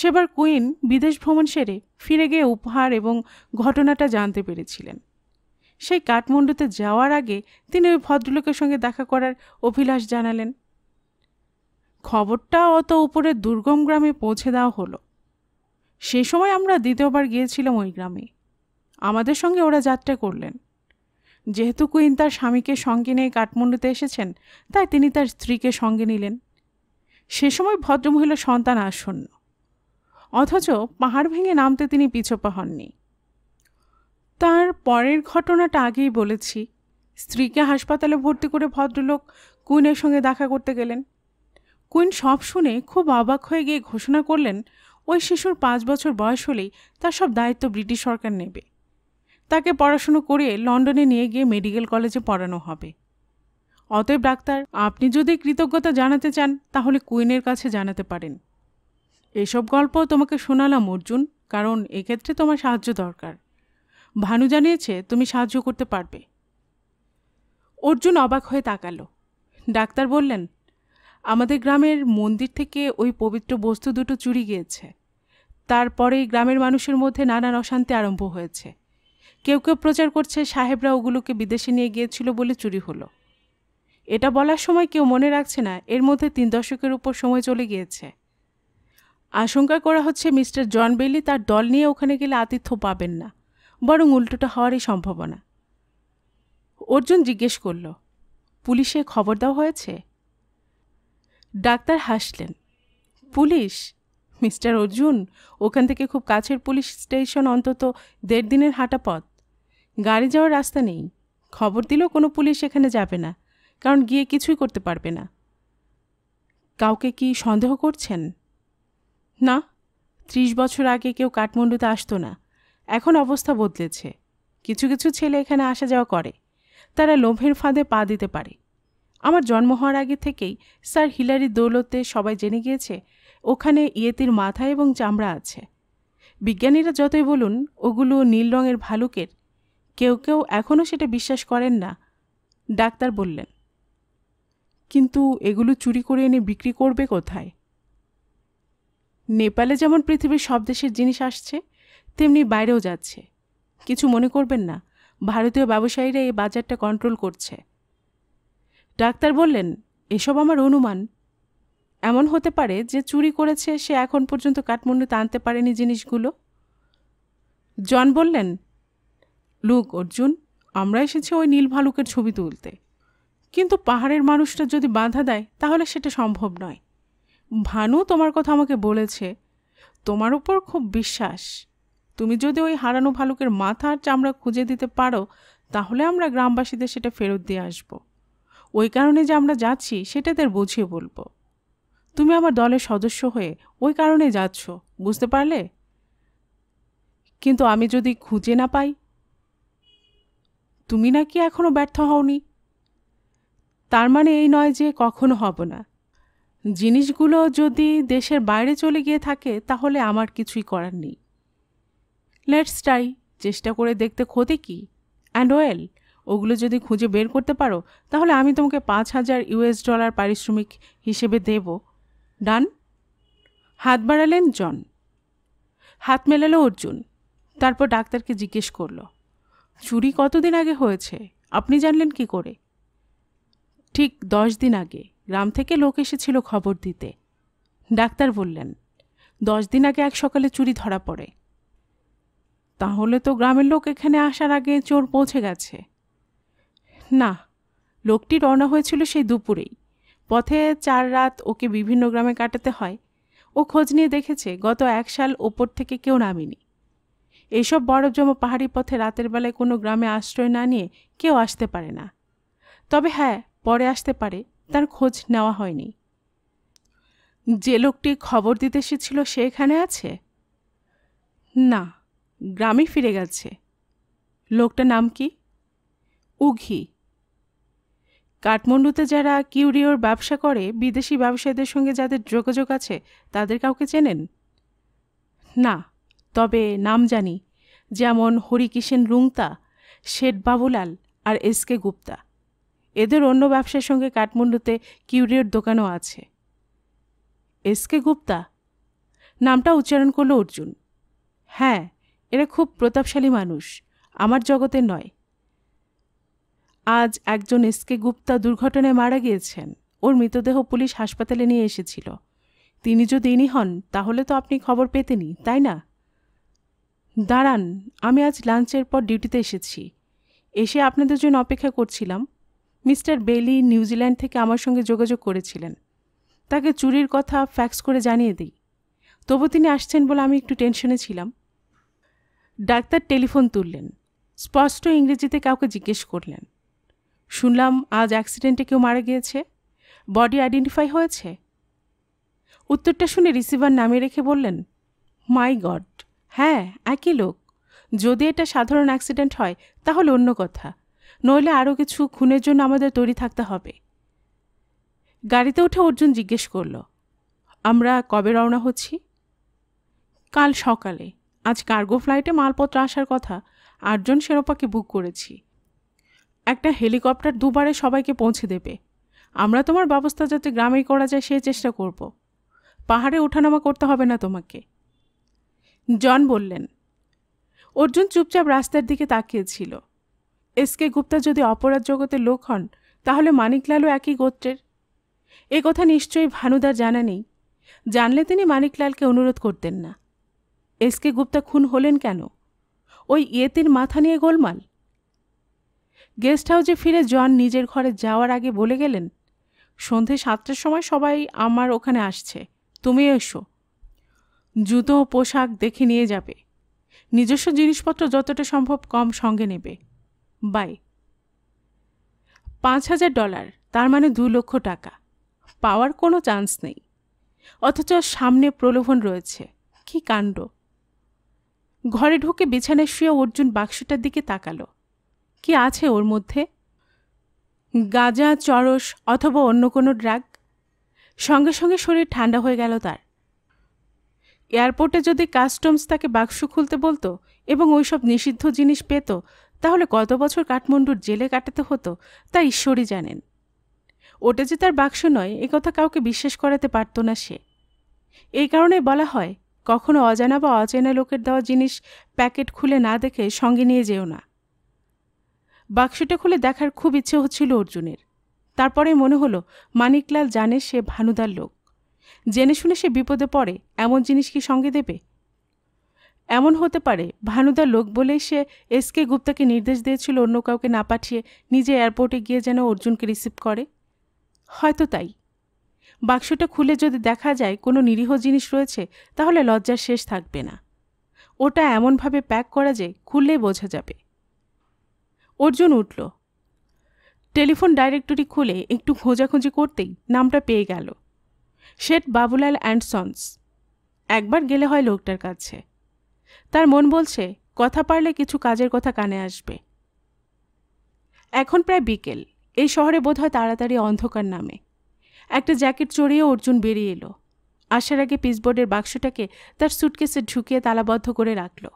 S1: সেবার কুইন বিদেশ ভ্রমণ সেরে ফিরে গিয়ে উপহার এবং ঘটনাটা জানতে পেরেছিলেন সেই কাঠমান্ডুতে যাওয়ার আগে তিনি ওই ভদ্রলোকের সঙ্গে দেখা করার অভিলাষ জানালেন খবরটা অত উপরে দুর্গম গ্রামে পৌঁছে দেওয়া হলো সে সময় আমরা দ্বিতীয়বার গিয়েছিলাম ওই গ্রামে আমাদের সঙ্গে ওরা যাত্রা করলেন যেহেতু কুইন তার স্বামীকে সঙ্গে নিয়ে কাঠমান্ডুতে এসেছেন তাই তিনি তার স্ত্রীকে সঙ্গে নিলেন সে সময় ভদ্রমহিলা সন্তান আসন্ন অথচ পাহাড় ভেঙে নামতে তিনি পিছপা হননি তার পরের ঘটনাটা আগেই বলেছি স্ত্রীকে হাসপাতালে ভর্তি করে ভদ্রলোক কুইনের সঙ্গে দেখা করতে গেলেন কুইন সব শুনে খুব অবাক হয়ে গিয়ে ঘোষণা করলেন ওই শিশুর পাঁচ বছর বয়স হলেই তার সব দায়িত্ব ব্রিটিশ সরকার নেবে তাকে পড়াশুনো করে লন্ডনে নিয়ে গিয়ে মেডিকেল কলেজে পড়ানো হবে অতএব ডাক্তার আপনি যদি কৃতজ্ঞতা জানাতে চান তাহলে কুইনের কাছে জানাতে পারেন এসব গল্প তোমাকে শোনালাম অর্জুন কারণ এক্ষেত্রে তোমার সাহায্য দরকার ভানু জানিয়েছে তুমি সাহায্য করতে পারবে অর্জুন অবাক হয়ে তাকালো ডাক্তার বললেন আমাদের গ্রামের মন্দির থেকে ওই পবিত্র বস্তু দুটো চুরি গিয়েছে তারপরেই গ্রামের মানুষের মধ্যে নানান অশান্তি আরম্ভ হয়েছে কেউ কেউ প্রচার করছে সাহেবরা ওগুলোকে বিদেশে নিয়ে গিয়েছিল বলে চুরি হলো এটা বলার সময় কেউ মনে রাখছে না এর মধ্যে তিন দশকের উপর সময় চলে গিয়েছে আশঙ্কা করা হচ্ছে মিস্টার জন বেলি তার দল নিয়ে ওখানে গেলে আতিথ্য পাবেন না বরং উল্টোটা হওয়ারই সম্ভাবনা অর্জুন জিজ্ঞেস করল পুলিশে খবর দেওয়া হয়েছে ডাক্তার হাসলেন পুলিশ মিস্টার অর্জুন ওখান থেকে খুব কাছের পুলিশ স্টেশন অন্তত দেড় দিনের হাঁটা পথ গাড়ি যাওয়ার রাস্তা নেই খবর দিলেও কোনো পুলিশ এখানে যাবে না কারণ গিয়ে কিছুই করতে পারবে না কাউকে কি সন্দেহ করছেন না ত্রিশ বছর আগে কেউ কাঠমান্ডুতে আসতো না এখন অবস্থা বদলেছে কিছু কিছু ছেলে এখানে আসা যাওয়া করে তারা লোভের ফাঁদে পা দিতে পারে আমার জন্ম হওয়ার আগে থেকেই স্যার হিলারি দৌলতে সবাই জেনে গিয়েছে ওখানে ইয়েতির মাথা এবং চামড়া আছে বিজ্ঞানীরা যতই বলুন ওগুলো নীল রঙের ভালুকের কেউ কেউ এখনও সেটা বিশ্বাস করেন না ডাক্তার বললেন কিন্তু এগুলো চুরি করে এনে বিক্রি করবে কোথায় নেপালে যেমন পৃথিবীর সব দেশের জিনিস আসছে তেমনি বাইরেও যাচ্ছে কিছু মনে করবেন না ভারতীয় ব্যবসায়ীরা এই বাজারটা কন্ট্রোল করছে ডাক্তার বললেন এসব আমার অনুমান এমন হতে পারে যে চুরি করেছে সে এখন পর্যন্ত কাঠমান্ডুতে আনতে পারেনি জিনিসগুলো জন বললেন লুক অর্জুন আমরা এসেছি ওই নীল ভালুকের ছবি তুলতে কিন্তু পাহাড়ের মানুষটা যদি বাধা দেয় তাহলে সেটা সম্ভব নয় ভানু তোমার কথা আমাকে বলেছে তোমার উপর খুব বিশ্বাস তুমি যদি ওই হারানো ভালুকের মাথার চামড়া খুঁজে দিতে পারো তাহলে আমরা গ্রামবাসীদের সেটা ফেরত দিয়ে আসব ওই কারণে যে আমরা যাচ্ছি সেটা তার বুঝিয়ে বলবো তুমি আমার দলের সদস্য হয়ে ওই কারণে যাচ্ছ বুঝতে পারলে কিন্তু আমি যদি খুঁজে না পাই তুমি নাকি এখনও ব্যর্থ হওনি তার মানে এই নয় যে কখনো হব না জিনিসগুলো যদি দেশের বাইরে চলে গিয়ে থাকে তাহলে আমার কিছুই করার নেই লেটস ট্রাই চেষ্টা করে দেখতে ক্ষতি কি অ্যান্ড ওয়েল ওগুলো যদি খুঁজে বের করতে পারো তাহলে আমি তোমাকে পাঁচ হাজার ইউএস ডলার পারিশ্রমিক হিসেবে দেবো ডান হাত বাড়ালেন জন হাত মেলাল অর্জুন তারপর ডাক্তারকে জিজ্ঞেস করল চুরি কতদিন আগে হয়েছে আপনি জানলেন কি করে ঠিক দশ দিন আগে গ্রাম থেকে লোক এসেছিল খবর দিতে ডাক্তার বললেন দশ দিন আগে এক সকালে চুরি ধরা পড়ে তাহলে তো গ্রামের লোক এখানে আসার আগে চোর পৌঁছে গেছে না লোকটি রওনা হয়েছিল সেই দুপুরেই পথে চার রাত ওকে বিভিন্ন গ্রামে কাটাতে হয় ও খোঁজ নিয়ে দেখেছে গত এক সাল ওপর থেকে কেউ নামেনি এইসব বরফ জমা পাহাড়ি পথে রাতের বেলায় কোনো গ্রামে আশ্রয় না নিয়ে কেউ আসতে পারে না তবে হ্যাঁ পরে আসতে পারে তার খোঁজ নেওয়া হয়নি যে লোকটি খবর দিতে এসেছিল সে এখানে আছে না গ্রামে ফিরে গেছে লোকটার নাম কি উঘি কাঠমান্ডুতে যারা কিউরিওর ব্যবসা করে বিদেশি ব্যবসায়ীদের সঙ্গে যাদের যোগাযোগ আছে তাদের কাউকে চেনেন না তবে নাম জানি যেমন হরিকিষেন রুংতা শেঠ বাবুলাল আর এস কে গুপ্তা এদের অন্য ব্যবসার সঙ্গে কাঠমান্ডুতে কিউরিওর দোকানও আছে এস কে গুপ্তা নামটা উচ্চারণ করল অর্জুন হ্যাঁ এরা খুব প্রতাপশালী মানুষ আমার জগতে নয় আজ একজন এসকে গুপ্তা দুর্ঘটনায় মারা গিয়েছেন ওর মৃতদেহ পুলিশ হাসপাতালে নিয়ে এসেছিল তিনি যদি ইনি হন তাহলে তো আপনি খবর পেতেনি তাই না দাঁড়ান আমি আজ লাঞ্চের পর ডিউটিতে এসেছি এসে আপনাদের জন্য অপেক্ষা করছিলাম মিস্টার বেলি নিউজিল্যান্ড থেকে আমার সঙ্গে যোগাযোগ করেছিলেন তাকে চুরির কথা ফ্যাক্স করে জানিয়ে দিই তবু তিনি আসছেন বলে আমি একটু টেনশনে ছিলাম ডাক্তার টেলিফোন তুললেন স্পষ্ট ইংরেজিতে কাউকে জিজ্ঞেস করলেন শুনলাম আজ অ্যাক্সিডেন্টে কেউ মারা গিয়েছে বডি আইডেন্টিফাই হয়েছে উত্তরটা শুনে রিসিভার নামিয়ে রেখে বললেন মাই গড হ্যাঁ একই লোক যদি এটা সাধারণ অ্যাক্সিডেন্ট হয় তাহলে অন্য কথা নইলে আরও কিছু খুনের জন্য আমাদের তৈরি থাকতে হবে গাড়িতে উঠে অর্জুন জিজ্ঞেস করল আমরা কবে রওনা হচ্ছি কাল সকালে আজ কার্গো ফ্লাইটে মালপত্র আসার কথা আটজন শেরোপাকে বুক করেছি একটা হেলিকপ্টার দুবারে সবাইকে পৌঁছে দেবে আমরা তোমার ব্যবস্থা যাতে গ্রামেই করা যায় সে চেষ্টা করব পাহাড়ে ওঠানামা করতে হবে না তোমাকে জন বললেন অর্জুন চুপচাপ রাস্তার দিকে তাকিয়েছিল এস কে গুপ্তা যদি অপরাধ জগতের লোক হন তাহলে মানিকলালও একই গোত্রের এ কথা নিশ্চয়ই ভানুদার জানা নেই জানলে তিনি মানিকলালকে অনুরোধ করতেন না এস কে গুপ্তা খুন হলেন কেন ওই ইয়েতির মাথা নিয়ে গোলমাল গেস্ট হাউসে ফিরে জন নিজের ঘরে যাওয়ার আগে বলে গেলেন সন্ধে সাতটার সময় সবাই আমার ওখানে আসছে তুমি এসো জুতো পোশাক দেখে নিয়ে যাবে নিজস্ব জিনিসপত্র যতটা সম্ভব কম সঙ্গে নেবে বাই পাঁচ হাজার ডলার তার মানে দু লক্ষ টাকা পাওয়ার কোনো চান্স নেই অথচ সামনে প্রলোভন রয়েছে কি কাণ্ড ঘরে ঢুকে বিছানায় শুয়ে অর্জুন বাক্সটার দিকে তাকালো কি আছে ওর মধ্যে গাঁজা চরস অথবা অন্য কোনো ড্রাগ সঙ্গে সঙ্গে শরীর ঠান্ডা হয়ে গেল তার এয়ারপোর্টে যদি কাস্টমস তাকে বাক্স খুলতে বলতো এবং ওইসব নিষিদ্ধ জিনিস পেত তাহলে কত বছর কাঠমান্ডুর জেলে কাটাতে হতো তা ঈশ্বরই জানেন ওটা যে তার বাক্স নয় এ কথা কাউকে বিশ্বাস করাতে পারত না সে এই কারণে বলা হয় কখনো অজানা বা অচেনা লোকের দেওয়া জিনিস প্যাকেট খুলে না দেখে সঙ্গে নিয়ে যেও না বাক্সটা খুলে দেখার খুব ইচ্ছে হচ্ছিল অর্জুনের তারপরে মনে হলো মানিকলাল জানে সে ভানুদার লোক জেনে শুনে সে বিপদে পড়ে এমন জিনিস কি সঙ্গে দেবে এমন হতে পারে ভানুদার লোক বলেই সে এস কে গুপ্তাকে নির্দেশ দিয়েছিল অন্য কাউকে না পাঠিয়ে নিজে এয়ারপোর্টে গিয়ে যেন অর্জুনকে রিসিভ করে হয়তো তাই বাক্সটা খুলে যদি দেখা যায় কোনো নিরীহ জিনিস রয়েছে তাহলে লজ্জার শেষ থাকবে না ওটা এমনভাবে প্যাক করা যে খুললেই বোঝা যাবে অর্জুন উঠল টেলিফোন ডাইরেক্টরি খুলে একটু খোঁজাখুঁজি করতেই নামটা পেয়ে গেল শেঠ বাবুলাল অ্যান্ড সন্স একবার গেলে হয় লোকটার কাছে তার মন বলছে কথা পারলে কিছু কাজের কথা কানে আসবে এখন প্রায় বিকেল এই শহরে বোধ হয় তাড়াতাড়ি অন্ধকার নামে একটা জ্যাকেট চড়িয়ে অর্জুন বেরিয়ে এলো আসার আগে পিসবোর্ডের বাক্সটাকে তার সুটকেসে ঢুকিয়ে তালাবদ্ধ করে রাখলো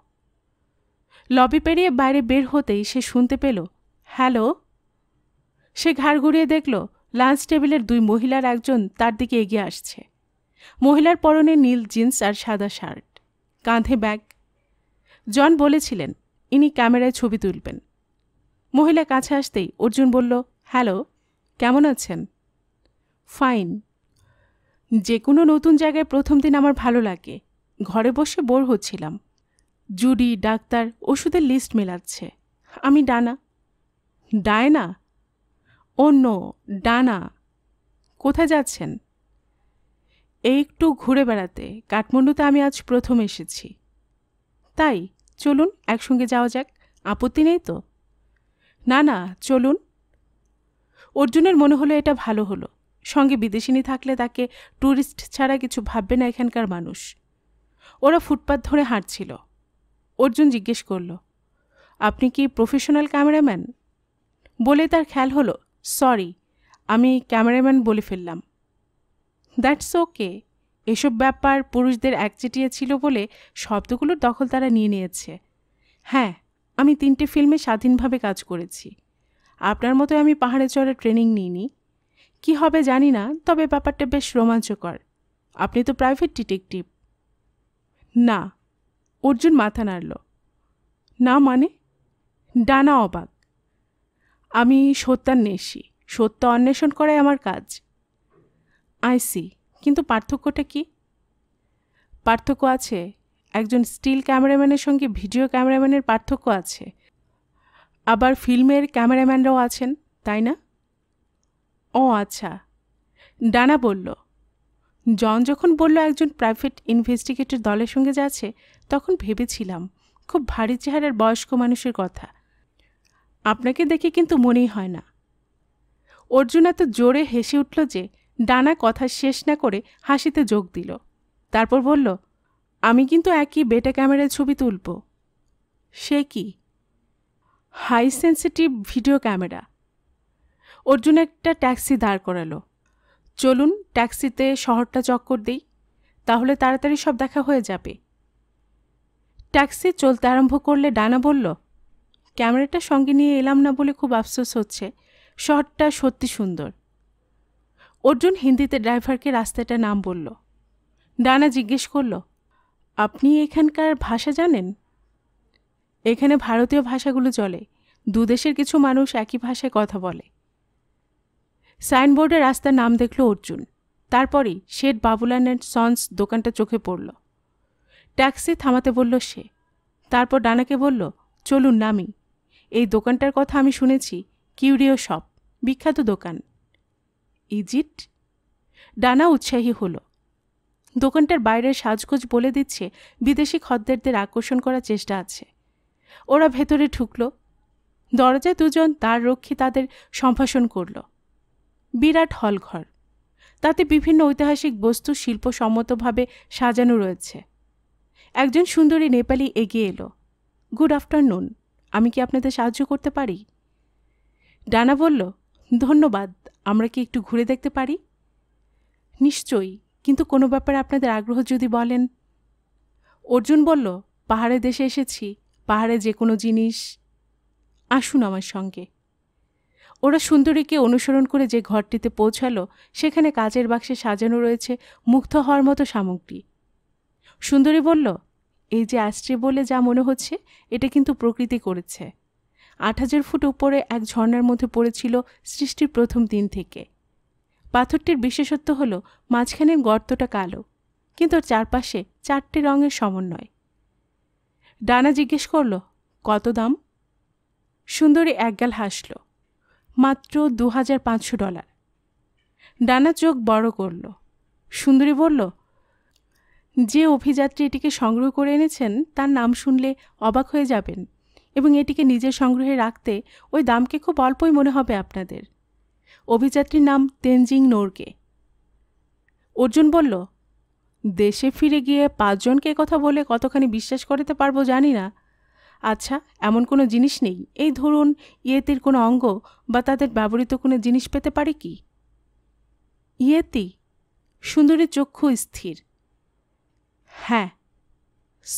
S1: লবি পেরিয়ে বাইরে বের হতেই সে শুনতে পেল হ্যালো সে ঘাড় ঘুরিয়ে দেখল লাঞ্চ টেবিলের দুই মহিলার একজন তার দিকে এগিয়ে আসছে মহিলার পরনে নীল জিন্স আর সাদা শার্ট কাঁধে ব্যাগ জন বলেছিলেন ইনি ক্যামেরায় ছবি তুলবেন মহিলা কাছে আসতেই অর্জুন বলল হ্যালো কেমন আছেন ফাইন যে কোনো নতুন জায়গায় প্রথম দিন আমার ভালো লাগে ঘরে বসে বোর হচ্ছিলাম জুডি ডাক্তার ওষুধের লিস্ট মেলাচ্ছে আমি ডানা ডায়না অন্য ডানা কোথায় যাচ্ছেন একটু ঘুরে বেড়াতে কাঠমান্ডুতে আমি আজ প্রথম এসেছি তাই চলুন একসঙ্গে যাওয়া যাক আপত্তি নেই তো না না চলুন অর্জুনের মনে হলো এটা ভালো হলো সঙ্গে বিদেশিনী থাকলে তাকে ট্যুরিস্ট ছাড়া কিছু ভাববে না এখানকার মানুষ ওরা ফুটপাত ধরে হাঁটছিল অর্জুন জিজ্ঞেস করল আপনি কি প্রফেশনাল ক্যামেরাম্যান বলে তার খেয়াল হলো সরি আমি ক্যামেরাম্যান বলে ফেললাম দ্যাটস ওকে এসব ব্যাপার পুরুষদের একচেটিয়া ছিল বলে শব্দগুলোর দখল তারা নিয়ে নিয়েছে হ্যাঁ আমি তিনটে ফিল্মে স্বাধীনভাবে কাজ করেছি আপনার মতো আমি পাহাড়ে চড়ার ট্রেনিং নিইনি কি হবে জানি না তবে ব্যাপারটা বেশ রোমাঞ্চকর আপনি তো প্রাইভেট ডিটেকটিভ না অর্জুন মাথা নাড়ল না মানে ডানা অবাক আমি সত্যান্বেষী সত্য অন্বেষণ করাই আমার কাজ আইসি কিন্তু পার্থক্যটা কি পার্থক্য আছে একজন স্টিল ক্যামেরাম্যানের সঙ্গে ভিডিও ক্যামেরাম্যানের পার্থক্য আছে আবার ফিল্মের ক্যামেরাম্যানরাও আছেন তাই না ও আচ্ছা ডানা বলল জন যখন বলল একজন প্রাইভেট ইনভেস্টিগেটর দলের সঙ্গে যাচ্ছে তখন ভেবেছিলাম খুব ভারী চেহারার বয়স্ক মানুষের কথা আপনাকে দেখে কিন্তু মনেই হয় না অর্জুন এত জোরে হেসে উঠল যে ডানা কথা শেষ না করে হাসিতে যোগ দিল তারপর বলল আমি কিন্তু একই বেটা ক্যামেরায় ছবি তুলব সে কি high sensitive video camera Arjun একটা ট্যাক্সি দাঁড় করালো চলুন ট্যাক্সিতে শহরটা চক্কর দিই তাহলে তাড়াতাড়ি সব দেখা হয়ে যাবে ট্যাক্সি চলতে আরম্ভ করলে ডানা বলল ক্যামেরাটা সঙ্গে নিয়ে এলাম না বলে খুব আফসোস হচ্ছে শহরটা সত্যি সুন্দর অর্জুন হিন্দিতে ড্রাইভারকে রাস্তাটা নাম বলল ডানা জিজ্ঞেস করল আপনি এখানকার ভাষা জানেন এখানে ভারতীয় ভাষাগুলো চলে দুদেশের কিছু মানুষ একই ভাষায় কথা বলে সাইনবোর্ডে রাস্তার নাম দেখল অর্জুন তারপরই শেঠ বাবুলান অ্যান্ড সন্স দোকানটা চোখে পড়ল ট্যাক্সি থামাতে বলল সে তারপর ডানাকে বলল চলুন নামি এই দোকানটার কথা আমি শুনেছি কিউরিও শপ বিখ্যাত দোকান ইজিট ডানা উৎসাহী হলো দোকানটার বাইরের সাজগোজ বলে দিচ্ছে বিদেশি খদ্দেরদের আকর্ষণ করার চেষ্টা আছে ওরা ভেতরে ঠুকল দরজায় দুজন তার রক্ষী তাদের সম্ভাষণ করলো বিরাট হলঘর তাতে বিভিন্ন ঐতিহাসিক বস্তু শিল্পসম্মতভাবে সাজানো রয়েছে একজন সুন্দরী নেপালি এগিয়ে এলো গুড আফটারনুন আমি কি আপনাদের সাহায্য করতে পারি ডানা বলল ধন্যবাদ আমরা কি একটু ঘুরে দেখতে পারি নিশ্চয়ই কিন্তু কোনো ব্যাপারে আপনাদের আগ্রহ যদি বলেন অর্জুন বলল পাহাড়ে দেশে এসেছি পাহাড়ে যে কোনো জিনিস আসুন আমার সঙ্গে ওরা সুন্দরীকে অনুসরণ করে যে ঘরটিতে পৌঁছালো সেখানে কাজের বাক্সে সাজানো রয়েছে মুগ্ধ হওয়ার মতো সামগ্রী সুন্দরী বলল এই যে আসছে বলে যা মনে হচ্ছে এটা কিন্তু প্রকৃতি করেছে আট হাজার ফুট উপরে এক ঝর্নার মধ্যে পড়েছিল সৃষ্টির প্রথম দিন থেকে পাথরটির বিশেষত্ব হলো মাঝখানের গর্তটা কালো কিন্তু চারপাশে চারটি রঙের সমন্বয় ডানা জিজ্ঞেস করল কত দাম সুন্দরী একগাল হাসল মাত্র দু হাজার পাঁচশো ডলার ডানা চোখ বড় করল সুন্দরী বলল যে অভিযাত্রী এটিকে সংগ্রহ করে এনেছেন তার নাম শুনলে অবাক হয়ে যাবেন এবং এটিকে নিজের সংগ্রহে রাখতে ওই দামকে খুব অল্পই মনে হবে আপনাদের অভিযাত্রীর নাম তেনজিং নোরকে অর্জুন বলল দেশে ফিরে গিয়ে পাঁচজনকে কথা বলে কতখানি বিশ্বাস করাতে পারবো জানি না আচ্ছা এমন কোনো জিনিস নেই এই ধরুন ইয়েতির কোনো অঙ্গ বা তাদের ব্যবহৃত কোনো জিনিস পেতে পারে কি ইয়েতি সুন্দরী চক্ষু স্থির হ্যাঁ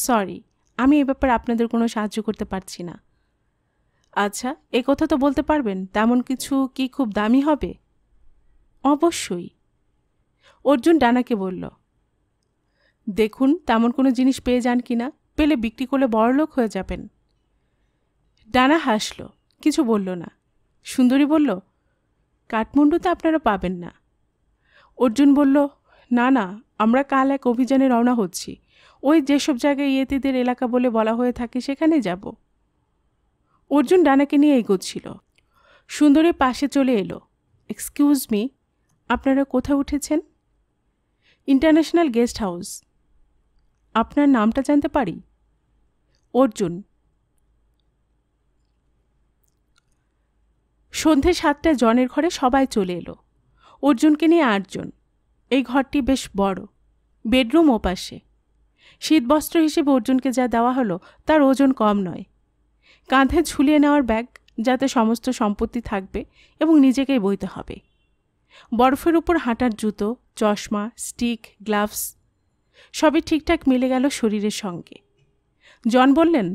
S1: সরি আমি এ ব্যাপারে আপনাদের কোনো সাহায্য করতে পারছি না আচ্ছা এ কথা তো বলতে পারবেন তেমন কিছু কি খুব দামি হবে অবশ্যই অর্জুন ডানাকে বলল দেখুন তেমন কোনো জিনিস পেয়ে যান কি না পেলে বিক্রি করলে বড়লোক হয়ে যাবেন ডানা হাসল কিছু বলল না সুন্দরী বলল তো আপনারা পাবেন না অর্জুন বলল না না আমরা কাল এক অভিযানে রওনা হচ্ছি ওই যেসব জায়গায় ইয়েতিদের এলাকা বলে বলা হয়ে থাকে সেখানে যাব অর্জুন ডানাকে নিয়ে এগোচ্ছিল সুন্দরী পাশে চলে এলো এক্সকিউজ মি আপনারা কোথায় উঠেছেন ইন্টারন্যাশনাল গেস্ট হাউস আপনার নামটা জানতে পারি অর্জুন সন্ধে সাতটায় জনের ঘরে সবাই চলে এলো অর্জুনকে নিয়ে আটজন এই ঘরটি বেশ বড় বেডরুম ওপাশে শীতবস্ত্র হিসেবে অর্জুনকে যা দেওয়া হলো তার ওজন কম নয় কাঁধে ঝুলিয়ে নেওয়ার ব্যাগ যাতে সমস্ত সম্পত্তি থাকবে এবং নিজেকেই বইতে হবে বরফের উপর হাঁটার জুতো চশমা স্টিক গ্লাভস সবই ঠিকঠাক মিলে গেল শরীরের সঙ্গে জন বললেন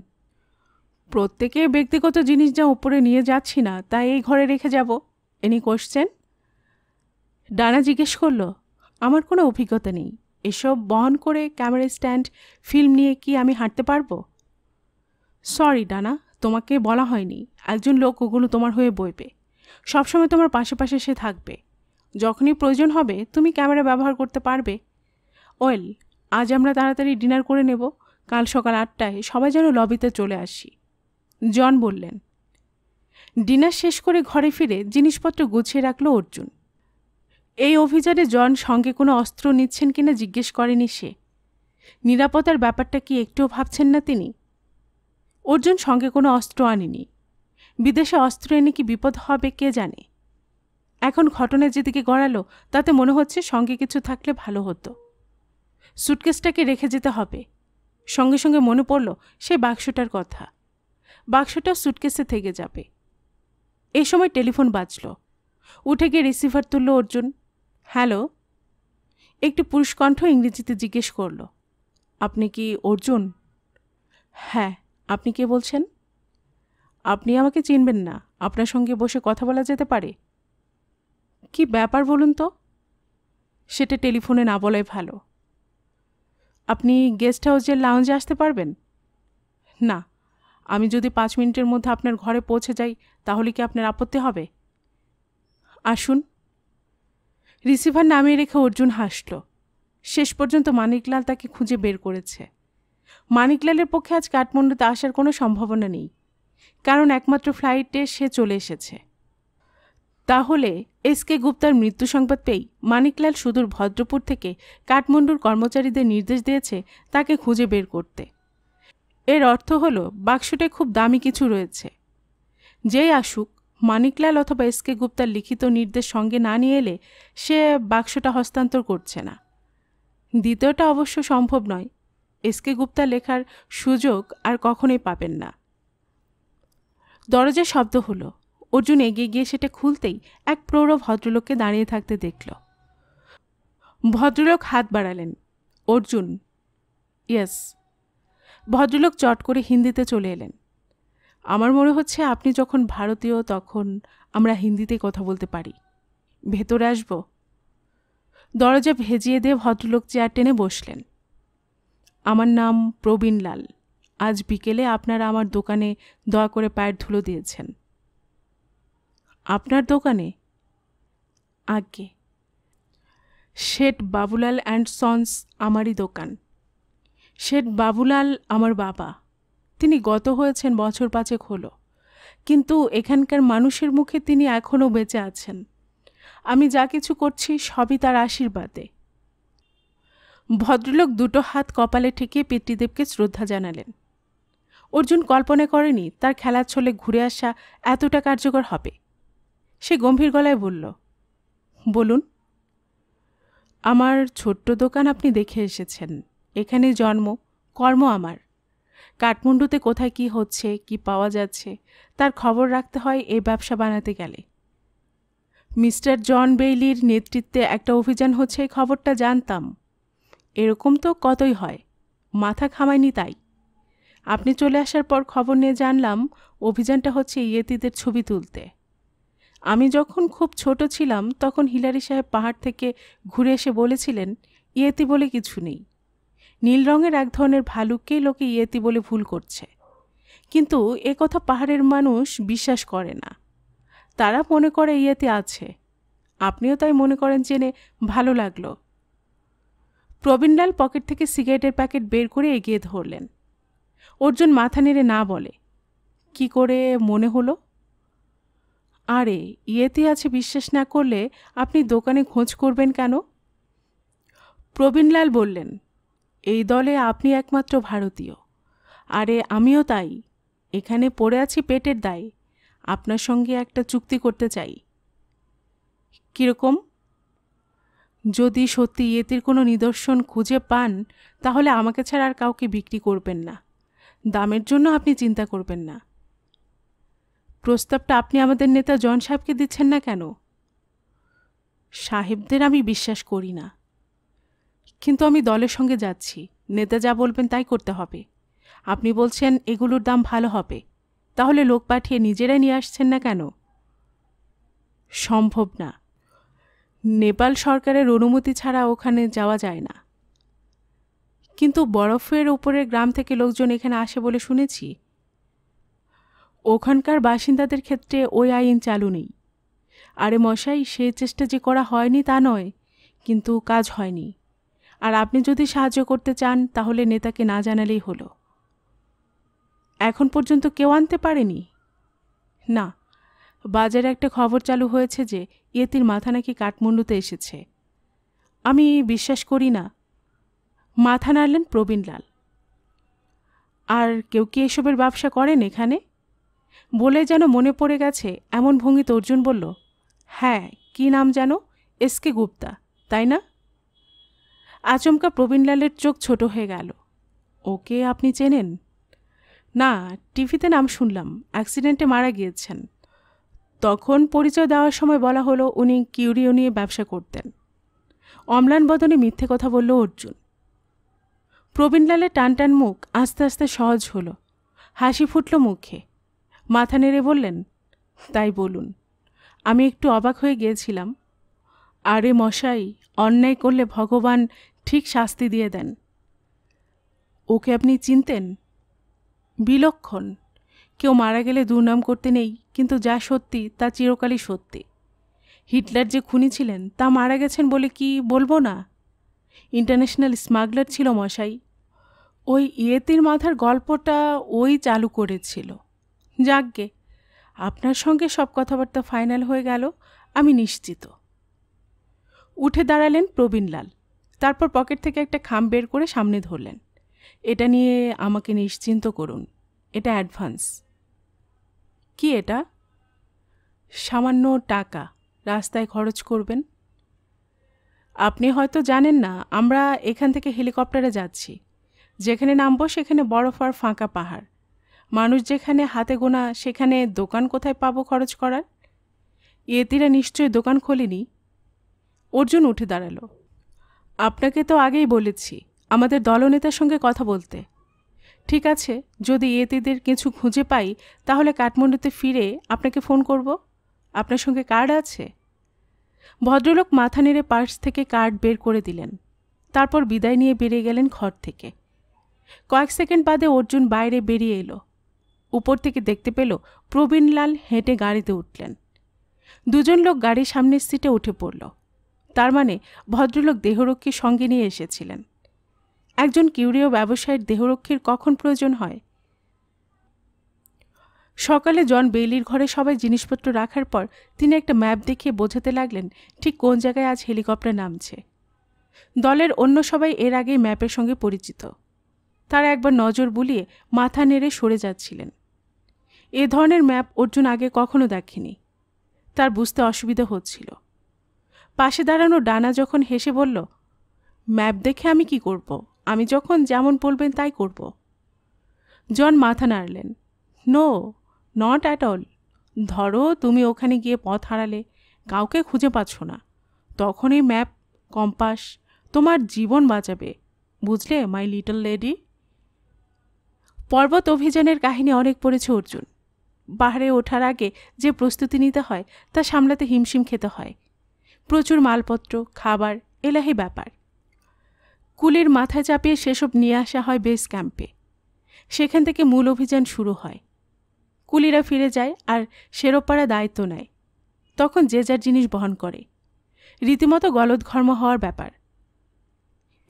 S1: প্রত্যেকে ব্যক্তিগত জিনিস যা উপরে নিয়ে যাচ্ছি না তাই এই ঘরে রেখে যাব এনি কোশ্চেন ডানা জিজ্ঞেস করলো আমার কোনো অভিজ্ঞতা নেই এসব বহন করে ক্যামেরা স্ট্যান্ড ফিল্ম নিয়ে কি আমি হাঁটতে পারবো সরি ডানা তোমাকে বলা হয়নি একজন লোক ওগুলো তোমার হয়ে বইবে সবসময় তোমার পাশে পাশে সে থাকবে যখনই প্রয়োজন হবে তুমি ক্যামেরা ব্যবহার করতে পারবে ওয়েল আজ আমরা তাড়াতাড়ি ডিনার করে নেব কাল সকাল আটটায় সবাই যেন লবিতে চলে আসি জন বললেন ডিনার শেষ করে ঘরে ফিরে জিনিসপত্র গুছিয়ে রাখল অর্জুন এই অভিযানে জন সঙ্গে কোনো অস্ত্র নিচ্ছেন কিনা জিজ্ঞেস করেনি সে নিরাপত্তার ব্যাপারটা কি একটুও ভাবছেন না তিনি অর্জুন সঙ্গে কোনো অস্ত্র আনেনি বিদেশে অস্ত্র এনে কি বিপদ হবে কে জানে এখন ঘটনা যেদিকে গড়ালো তাতে মনে হচ্ছে সঙ্গে কিছু থাকলে ভালো হতো সুটকেসটাকে রেখে যেতে হবে সঙ্গে সঙ্গে মনে পড়ল সে বাক্সটার কথা বাক্সটা সুটকেসে থেকে যাবে এ সময় টেলিফোন বাজল উঠে গিয়ে রিসিভার তুলল অর্জুন হ্যালো একটি পুরুষকণ্ঠ ইংরেজিতে জিজ্ঞেস করল আপনি কি অর্জুন হ্যাঁ আপনি কে বলছেন আপনি আমাকে চিনবেন না আপনার সঙ্গে বসে কথা বলা যেতে পারে কি ব্যাপার বলুন তো সেটা টেলিফোনে না বলাই ভালো আপনি গেস্ট হাউসের লাউঞ্জে আসতে পারবেন না আমি যদি পাঁচ মিনিটের মধ্যে আপনার ঘরে পৌঁছে যাই তাহলে কি আপনার আপত্তি হবে আসুন রিসিভার নামিয়ে রেখে অর্জুন হাসল শেষ পর্যন্ত মানিকলাল তাকে খুঁজে বের করেছে মানিকলালের পক্ষে আজ কাঠমান্ডুতে আসার কোনো সম্ভাবনা নেই কারণ একমাত্র ফ্লাইটে সে চলে এসেছে তাহলে এস কে গুপ্তার মৃত্যু সংবাদ পেয়েই মানিকলাল সুদূর ভদ্রপুর থেকে কাঠমান্ডুর কর্মচারীদের নির্দেশ দিয়েছে তাকে খুঁজে বের করতে এর অর্থ হল বাক্সটে খুব দামি কিছু রয়েছে যেই আসুক মানিকলাল অথবা এসকে গুপ্তার লিখিত নির্দেশ সঙ্গে না নিয়ে এলে সে বাক্সটা হস্তান্তর করছে না দ্বিতীয়টা অবশ্য সম্ভব নয় এসকে গুপ্তা লেখার সুযোগ আর কখনোই পাবেন না দরজা শব্দ হলো অর্জুন এগিয়ে গিয়ে সেটা খুলতেই এক প্রৌঢ় ভদ্রলোককে দাঁড়িয়ে থাকতে দেখল ভদ্রলোক হাত বাড়ালেন অর্জুন ইয়েস ভদ্রলোক চট করে হিন্দিতে চলে এলেন আমার মনে হচ্ছে আপনি যখন ভারতীয় তখন আমরা হিন্দিতে কথা বলতে পারি ভেতরে আসব দরজা ভেজিয়ে দিয়ে ভদ্রলোক চেয়ার টেনে বসলেন আমার নাম প্রবীণ লাল আজ বিকেলে আপনারা আমার দোকানে দয়া করে পায়ের ধুলো দিয়েছেন আপনার দোকানে আজ্ঞে শেঠ বাবুলাল অ্যান্ড সন্স আমারই দোকান শেঠ বাবুলাল আমার বাবা তিনি গত হয়েছেন বছর পাঁচেক হলো কিন্তু এখানকার মানুষের মুখে তিনি এখনও বেঁচে আছেন আমি যা কিছু করছি সবই তার আশীর্বাদে ভদ্রলোক দুটো হাত কপালে ঠেকিয়ে পিতৃদেবকে শ্রদ্ধা জানালেন অর্জুন কল্পনা করেনি তার খেলার ছলে ঘুরে আসা এতটা কার্যকর হবে সে গম্ভীর গলায় বলল বলুন আমার ছোট্ট দোকান আপনি দেখে এসেছেন এখানে জন্ম কর্ম আমার কাঠমান্ডুতে কোথায় কি হচ্ছে কি পাওয়া যাচ্ছে তার খবর রাখতে হয় এই ব্যবসা বানাতে গেলে মিস্টার জন বেইলির নেতৃত্বে একটা অভিযান হচ্ছে এই খবরটা জানতাম এরকম তো কতই হয় মাথা খামায়নি তাই আপনি চলে আসার পর খবর নিয়ে জানলাম অভিযানটা হচ্ছে ইয়েতিদের ছবি তুলতে আমি যখন খুব ছোট ছিলাম তখন হিলারি সাহেব পাহাড় থেকে ঘুরে এসে বলেছিলেন ইয়েতি বলে কিছু নেই নীল রঙের এক ধরনের ভালুককেই লোকে ইয়েতি বলে ভুল করছে কিন্তু এ কথা পাহাড়ের মানুষ বিশ্বাস করে না তারা মনে করে ইয়েতি আছে আপনিও তাই মনে করেন জেনে ভালো লাগলো প্রবীণলাল পকেট থেকে সিগারেটের প্যাকেট বের করে এগিয়ে ধরলেন অর্জুন মাথা নেড়ে না বলে কি করে মনে হলো আরে ইয়েতে আছে বিশ্বাস না করলে আপনি দোকানে খোঁজ করবেন কেন প্রবীণলাল বললেন এই দলে আপনি একমাত্র ভারতীয় আরে আমিও তাই এখানে পড়ে আছি পেটের দায় আপনার সঙ্গে একটা চুক্তি করতে চাই কীরকম যদি সত্যি ইয়েতির কোনো নিদর্শন খুঁজে পান তাহলে আমাকে ছাড়া আর কাউকে বিক্রি করবেন না দামের জন্য আপনি চিন্তা করবেন না প্রস্তাবটা আপনি আমাদের নেতা জন সাহেবকে দিচ্ছেন না কেন সাহেবদের আমি বিশ্বাস করি না কিন্তু আমি দলের সঙ্গে যাচ্ছি নেতা যা বলবেন তাই করতে হবে আপনি বলছেন এগুলোর দাম ভালো হবে তাহলে লোক পাঠিয়ে নিজেরাই নিয়ে আসছেন না কেন সম্ভব না নেপাল সরকারের অনুমতি ছাড়া ওখানে যাওয়া যায় না কিন্তু বরফের ওপরের গ্রাম থেকে লোকজন এখানে আসে বলে শুনেছি ওখানকার বাসিন্দাদের ক্ষেত্রে ওই আইন চালু নেই আরে মশাই সে চেষ্টা যে করা হয়নি তা নয় কিন্তু কাজ হয়নি আর আপনি যদি সাহায্য করতে চান তাহলে নেতাকে না জানালেই হলো এখন পর্যন্ত কেউ আনতে পারেনি না বাজারে একটা খবর চালু হয়েছে যে ইয়েতির মাথা নাকি কাঠমুণ্ডুতে এসেছে আমি বিশ্বাস করি না মাথা নাড়লেন প্রবীণলাল আর কেউ কি এসবের ব্যবসা করেন এখানে বলে যেন মনে পড়ে গেছে এমন ভঙ্গিতে অর্জুন বলল হ্যাঁ কি নাম যেন এস কে গুপ্তা তাই না আচমকা প্রবীণলালের চোখ ছোট হয়ে গেল ওকে আপনি চেনেন না টিভিতে নাম শুনলাম অ্যাক্সিডেন্টে মারা গিয়েছেন তখন পরিচয় দেওয়ার সময় বলা হলো উনি কিউরিও নিয়ে ব্যবসা করতেন অম্লান বদনে মিথ্যে কথা বলল অর্জুন প্রবীণলালের টান টান মুখ আস্তে আস্তে সহজ হলো হাসি ফুটল মুখে মাথা নেড়ে বললেন তাই বলুন আমি একটু অবাক হয়ে গিয়েছিলাম আরে মশাই অন্যায় করলে ভগবান ঠিক শাস্তি দিয়ে দেন ওকে আপনি চিনতেন বিলক্ষণ কেউ মারা গেলে দুর্নাম করতে নেই কিন্তু যা সত্যি তা চিরকালই সত্যি হিটলার যে খুনি ছিলেন তা মারা গেছেন বলে কি বলবো না ইন্টারন্যাশনাল স্মাগলার ছিল মশাই ওই ইয়েতির মাথার গল্পটা ওই চালু করেছিল যাকগে আপনার সঙ্গে সব কথাবার্তা ফাইনাল হয়ে গেল আমি নিশ্চিত উঠে দাঁড়ালেন প্রবীণলাল তারপর পকেট থেকে একটা খাম বের করে সামনে ধরলেন এটা নিয়ে আমাকে নিশ্চিন্ত করুন এটা অ্যাডভান্স কি এটা সামান্য টাকা রাস্তায় খরচ করবেন আপনি হয়তো জানেন না আমরা এখান থেকে হেলিকপ্টারে যাচ্ছি যেখানে নামবো সেখানে বরফ আর ফাঁকা পাহাড় মানুষ যেখানে হাতে গোনা সেখানে দোকান কোথায় পাবো খরচ করার ইয়েতিরা নিশ্চয়ই দোকান খোলেনি অর্জুন উঠে দাঁড়ালো আপনাকে তো আগেই বলেছি আমাদের দলনেতার সঙ্গে কথা বলতে ঠিক আছে যদি এতেদের কিছু খুঁজে পাই তাহলে কাঠমান্ডুতে ফিরে আপনাকে ফোন করব আপনার সঙ্গে কার্ড আছে ভদ্রলোক মাথা নেড়ে পার্স থেকে কার্ড বের করে দিলেন তারপর বিদায় নিয়ে বেরিয়ে গেলেন ঘর থেকে কয়েক সেকেন্ড বাদে অর্জুন বাইরে বেরিয়ে এলো উপর থেকে দেখতে পেল প্রবীণলাল হেঁটে গাড়িতে উঠলেন দুজন লোক গাড়ির সামনের সিটে উঠে পড়ল তার মানে ভদ্রলোক দেহরক্ষী সঙ্গে নিয়ে এসেছিলেন একজন কিউরীয় ব্যবসায়ীর দেহরক্ষীর কখন প্রয়োজন হয় সকালে জন বেইলির ঘরে সবাই জিনিসপত্র রাখার পর তিনি একটা ম্যাপ দেখিয়ে বোঝাতে লাগলেন ঠিক কোন জায়গায় আজ হেলিকপ্টার নামছে দলের অন্য সবাই এর আগে ম্যাপের সঙ্গে পরিচিত তারা একবার নজর বুলিয়ে মাথা নেড়ে সরে যাচ্ছিলেন এ ধরনের ম্যাপ অর্জুন আগে কখনো দেখেনি তার বুঝতে অসুবিধা হচ্ছিল পাশে দাঁড়ানো ডানা যখন হেসে বলল ম্যাপ দেখে আমি কি করব। আমি যখন যেমন বলবেন তাই করব জন মাথা নাড়লেন নো নট অ্যাট অল ধরো তুমি ওখানে গিয়ে পথ হারালে কাউকে খুঁজে পাচ্ছ না তখনই ম্যাপ কম্পাস তোমার জীবন বাঁচাবে বুঝলে মাই লিটল লেডি পর্বত অভিযানের কাহিনী অনেক পড়েছে অর্জুন পাহাড়ে ওঠার আগে যে প্রস্তুতি নিতে হয় তা সামলাতে হিমশিম খেতে হয় প্রচুর মালপত্র খাবার এলাহি ব্যাপার কুলের মাথা চাপিয়ে সেসব নিয়ে আসা হয় বেস ক্যাম্পে সেখান থেকে মূল অভিযান শুরু হয় কুলিরা ফিরে যায় আর সেরোপাড়া দায়িত্ব নেয় তখন যে যার জিনিস বহন করে রীতিমতো গলদঘর্ম হওয়ার ব্যাপার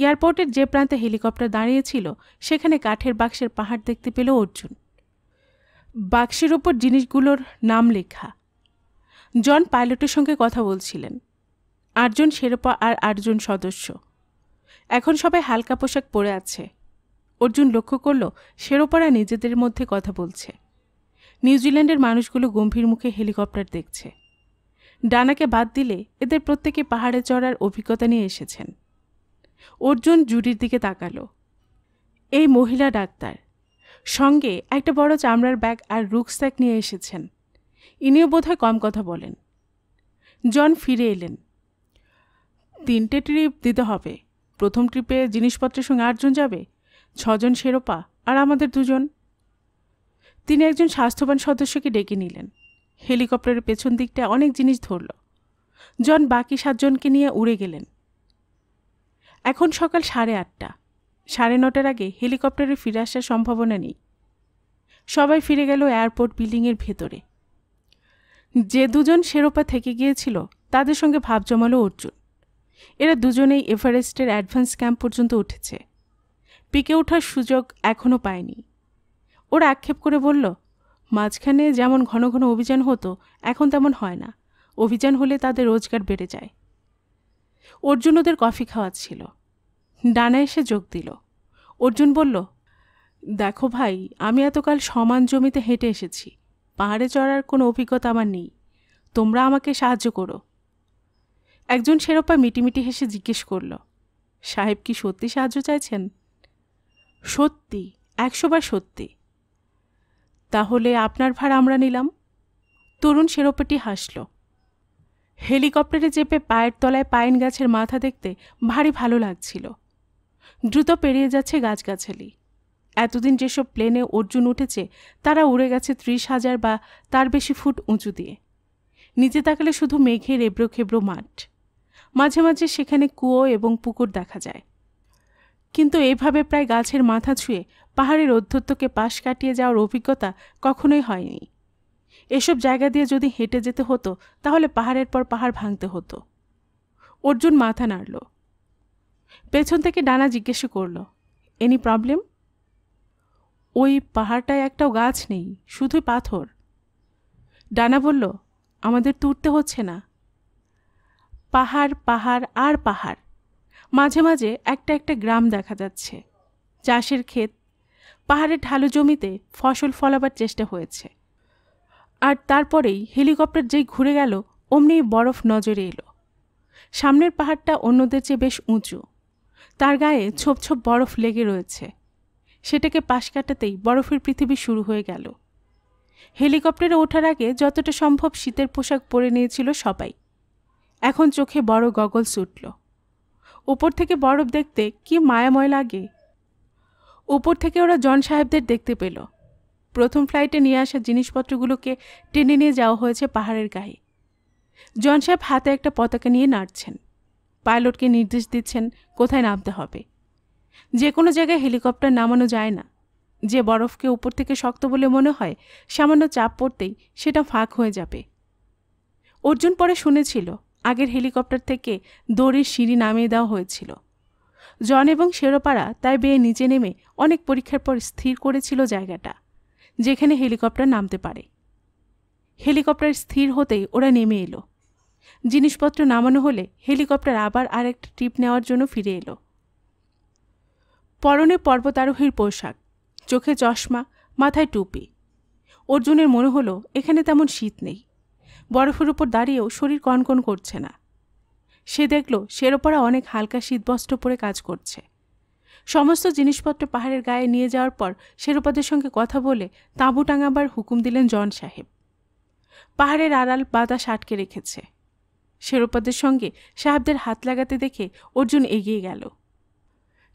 S1: এয়ারপোর্টের যে প্রান্তে হেলিকপ্টার দাঁড়িয়েছিল সেখানে কাঠের বাক্সের পাহাড় দেখতে পেল অর্জুন বাক্সের ওপর জিনিসগুলোর নাম লেখা জন পাইলটের সঙ্গে কথা বলছিলেন আটজন শেরপা আর আটজন সদস্য এখন সবাই হালকা পোশাক পরে আছে অর্জুন লক্ষ্য করল শেরোপারা নিজেদের মধ্যে কথা বলছে নিউজিল্যান্ডের মানুষগুলো গম্ভীর মুখে হেলিকপ্টার দেখছে ডানাকে বাদ দিলে এদের প্রত্যেকে পাহাড়ে চড়ার অভিজ্ঞতা নিয়ে এসেছেন অর্জুন জুডির দিকে তাকালো এই মহিলা ডাক্তার সঙ্গে একটা বড় চামড়ার ব্যাগ আর রুকস্যাক নিয়ে এসেছেন ইনিও বোধহয় কম কথা বলেন জন ফিরে এলেন তিনটে ট্রিপ দিতে হবে প্রথম ট্রিপে জিনিসপত্রের সঙ্গে আটজন যাবে ছজন শেরোপা আর আমাদের দুজন তিনি একজন স্বাস্থ্যবান সদস্যকে ডেকে নিলেন হেলিকপ্টারের পেছন দিকটা অনেক জিনিস ধরল জন বাকি সাতজনকে নিয়ে উড়ে গেলেন এখন সকাল সাড়ে আটটা সাড়ে নটার আগে হেলিকপ্টারে ফিরে আসার সম্ভাবনা নেই সবাই ফিরে গেল এয়ারপোর্ট বিল্ডিংয়ের ভেতরে যে দুজন শেরোপা থেকে গিয়েছিল তাদের সঙ্গে ভাব জমালো অর্জুন এরা দুজনেই এভারেস্টের অ্যাডভান্স ক্যাম্প পর্যন্ত উঠেছে পিকে ওঠার সুযোগ এখনও পায়নি ওরা আক্ষেপ করে বলল মাঝখানে যেমন ঘন ঘন অভিযান হতো এখন তেমন হয় না অভিযান হলে তাদের রোজগার বেড়ে যায় অর্জুন ওদের কফি ছিল ডানা এসে যোগ দিল অর্জুন বলল দেখো ভাই আমি এতকাল সমান জমিতে হেঁটে এসেছি পাহাড়ে চড়ার কোনো অভিজ্ঞতা আমার নেই তোমরা আমাকে সাহায্য করো একজন শেরোপা মিটিমিটি হেসে জিজ্ঞেস করল সাহেব কি সত্যি সাহায্য চাইছেন সত্যি একশোবার সত্যি তাহলে আপনার ভার আমরা নিলাম তরুণ শেরোপাটি হাসল হেলিকপ্টারে চেপে পায়ের তলায় পাইন গাছের মাথা দেখতে ভারী ভালো লাগছিল দ্রুত পেরিয়ে যাচ্ছে গাছগাছালি এতদিন যেসব প্লেনে অর্জুন উঠেছে তারা উড়ে গেছে ত্রিশ হাজার বা তার বেশি ফুট উঁচু দিয়ে নিচে তাকালে শুধু মেঘের এবড়ো খেবড়ো মাঠ মাঝে মাঝে সেখানে কুয়ো এবং পুকুর দেখা যায় কিন্তু এভাবে প্রায় গাছের মাথা ছুঁয়ে পাহাড়ের অধ্যত্বকে পাশ কাটিয়ে যাওয়ার অভিজ্ঞতা কখনোই হয়নি এসব জায়গা দিয়ে যদি হেঁটে যেতে হতো তাহলে পাহাড়ের পর পাহাড় ভাঙতে হতো অর্জুন মাথা নাড়ল পেছন থেকে ডানা জিজ্ঞেস করল এনি প্রবলেম ওই পাহাড়টায় একটাও গাছ নেই শুধুই পাথর ডানা বলল আমাদের তুরতে হচ্ছে না পাহাড় পাহাড় আর পাহাড় মাঝে মাঝে একটা একটা গ্রাম দেখা যাচ্ছে চাষের ক্ষেত পাহাড়ের ঢালু জমিতে ফসল ফলাবার চেষ্টা হয়েছে আর তারপরেই হেলিকপ্টার যেই ঘুরে গেল অমনি বরফ নজরে এলো সামনের পাহাড়টা অন্যদের চেয়ে বেশ উঁচু তার গায়ে ছোপ ছোপ বরফ লেগে রয়েছে সেটাকে পাশ কাটাতেই বরফের পৃথিবী শুরু হয়ে গেল হেলিকপ্টারে ওঠার আগে যতটা সম্ভব শীতের পোশাক পরে নিয়েছিল সবাই এখন চোখে বড় গগল ছুটল উপর থেকে বরফ দেখতে কি মায়াময় লাগে উপর থেকে ওরা জন সাহেবদের দেখতে পেল প্রথম ফ্লাইটে নিয়ে আসা জিনিসপত্রগুলোকে টেনে নিয়ে যাওয়া হয়েছে পাহাড়ের গায়ে জন সাহেব হাতে একটা পতাকা নিয়ে নাড়ছেন পাইলটকে নির্দেশ দিচ্ছেন কোথায় নামতে হবে যে কোনো জায়গায় হেলিকপ্টার নামানো যায় না যে বরফকে উপর থেকে শক্ত বলে মনে হয় সামান্য চাপ পড়তেই সেটা ফাঁক হয়ে যাবে অর্জুন পরে শুনেছিল আগের হেলিকপ্টার থেকে দড়ির সিঁড়ি নামিয়ে দেওয়া হয়েছিল জন এবং শেরোপাড়া তাই বেয়ে নিচে নেমে অনেক পরীক্ষার পর স্থির করেছিল জায়গাটা যেখানে হেলিকপ্টার নামতে পারে হেলিকপ্টার স্থির হতেই ওরা নেমে এলো জিনিসপত্র নামানো হলে হেলিকপ্টার আবার আরেকটা ট্রিপ নেওয়ার জন্য ফিরে এলো পরনে পর্বতারোহীর পোশাক চোখে চশমা মাথায় টুপি অর্জুনের মনে হলো এখানে তেমন শীত নেই বরফের উপর দাঁড়িয়েও শরীর কনকন করছে না সে দেখল ওপরা অনেক হালকা শীতবস্ত্র পরে কাজ করছে সমস্ত জিনিসপত্র পাহাড়ের গায়ে নিয়ে যাওয়ার পর শেরোপাদের সঙ্গে কথা বলে তাঁবু টাঙাবার হুকুম দিলেন জন সাহেব পাহাড়ের আড়াল বাতাস আটকে রেখেছে শেরোপাদের সঙ্গে সাহেবদের হাত লাগাতে দেখে অর্জুন এগিয়ে গেল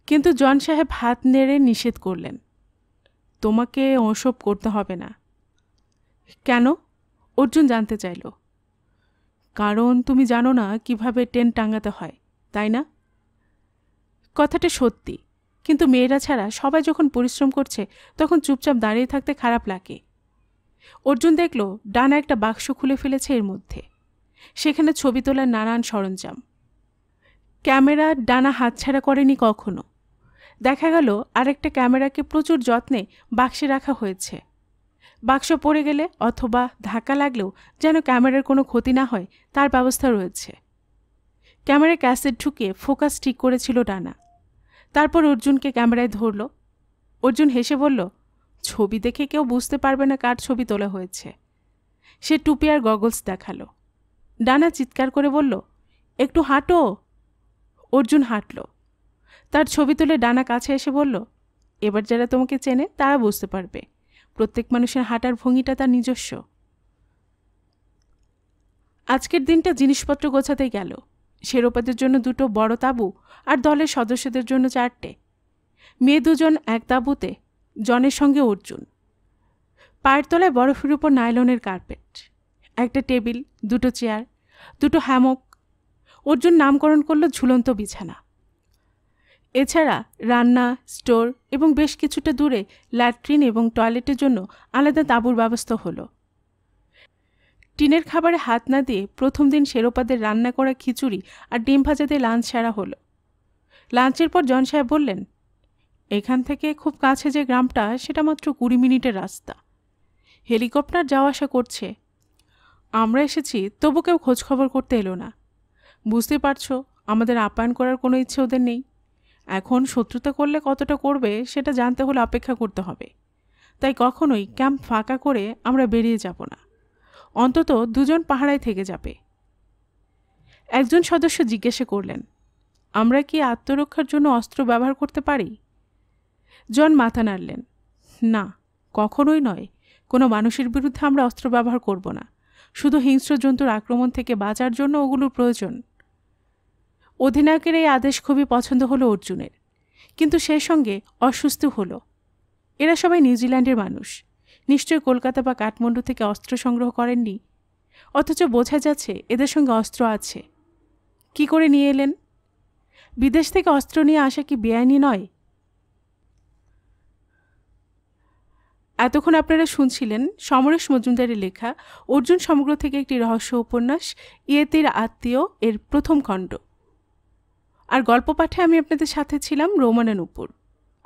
S1: কিন্তু জন সাহেব হাত নেড়ে নিষেধ করলেন তোমাকে ওসব করতে হবে না কেন অর্জুন জানতে চাইল কারণ তুমি জানো না কিভাবে টেন টাঙ্গাতে হয় তাই না কথাটা সত্যি কিন্তু মেয়েরা ছাড়া সবাই যখন পরিশ্রম করছে তখন চুপচাপ দাঁড়িয়ে থাকতে খারাপ লাগে অর্জুন দেখল ডানা একটা বাক্স খুলে ফেলেছে এর মধ্যে সেখানে ছবি তোলার নানান সরঞ্জাম ক্যামেরা ডানা হাতছাড়া করেনি কখনো দেখা গেল আরেকটা ক্যামেরাকে প্রচুর যত্নে বাক্সে রাখা হয়েছে বাক্স পড়ে গেলে অথবা ধাক্কা লাগলেও যেন ক্যামেরার কোনো ক্ষতি না হয় তার ব্যবস্থা রয়েছে ক্যামেরায় ক্যাসেট ঢুকিয়ে ফোকাস ঠিক করেছিল ডানা তারপর অর্জুনকে ক্যামেরায় ধরল অর্জুন হেসে বলল ছবি দেখে কেউ বুঝতে পারবে না কার ছবি তোলা হয়েছে সে টুপি আর গগলস দেখালো ডানা চিৎকার করে বলল একটু হাঁটো অর্জুন হাঁটল তার ছবি তুলে ডানা কাছে এসে বলল এবার যারা তোমাকে চেনে তারা বুঝতে পারবে প্রত্যেক মানুষের হাঁটার ভঙ্গিটা তার নিজস্ব আজকের দিনটা জিনিসপত্র গোছাতে গেল শেরোপাদের জন্য দুটো বড় তাবু আর দলের সদস্যদের জন্য চারটে মেয়ে দুজন এক তাবুতে জনের সঙ্গে অর্জুন পায়ের তলায় বরফের উপর নাইলনের কার্পেট একটা টেবিল দুটো চেয়ার দুটো হ্যামক অর্জুন নামকরণ করলো ঝুলন্ত বিছানা এছাড়া রান্না স্টোর এবং বেশ কিছুটা দূরে ল্যাট্রিন এবং টয়লেটের জন্য আলাদা তাঁবুর ব্যবস্থা হলো টিনের খাবারে হাত না দিয়ে প্রথম দিন শেরোপাদের রান্না করা খিচুড়ি আর ডিম ভাজাতে লাঞ্চ সারা হলো লাঞ্চের পর জন সাহেব বললেন এখান থেকে খুব কাছে যে গ্রামটা সেটা মাত্র কুড়ি মিনিটের রাস্তা হেলিকপ্টার যাওয়া আসা করছে আমরা এসেছি তবু কেউ খোঁজখবর করতে এলো না বুঝতে পারছো আমাদের আপ্যায়ন করার কোনো ইচ্ছে ওদের নেই এখন শত্রুতা করলে কতটা করবে সেটা জানতে হলে অপেক্ষা করতে হবে তাই কখনোই ক্যাম্প ফাঁকা করে আমরা বেরিয়ে যাব না অন্তত দুজন পাহারায় থেকে যাবে একজন সদস্য জিজ্ঞাসা করলেন আমরা কি আত্মরক্ষার জন্য অস্ত্র ব্যবহার করতে পারি জন মাথা নাড়লেন না কখনোই নয় কোনো মানুষের বিরুদ্ধে আমরা অস্ত্র ব্যবহার করব না শুধু হিংস্র জন্তুর আক্রমণ থেকে বাঁচার জন্য ওগুলোর প্রয়োজন অধিনায়কের এই আদেশ খুবই পছন্দ হলো অর্জুনের কিন্তু সেই সঙ্গে অসুস্থ হলো এরা সবাই নিউজিল্যান্ডের মানুষ নিশ্চয় কলকাতা বা কাঠমান্ডু থেকে অস্ত্র সংগ্রহ করেননি অথচ বোঝা যাচ্ছে এদের সঙ্গে অস্ত্র আছে কি করে নিয়ে এলেন বিদেশ থেকে অস্ত্র নিয়ে আসা কি বেআইনি নয় এতক্ষণ আপনারা শুনছিলেন সমরেশ মজুমদারের লেখা অর্জুন সমগ্র থেকে একটি রহস্য উপন্যাস ইয়েতির আত্মীয় এর প্রথম খণ্ড আর গল্প পাঠে আমি আপনাদের সাথে ছিলাম রোমানের উপর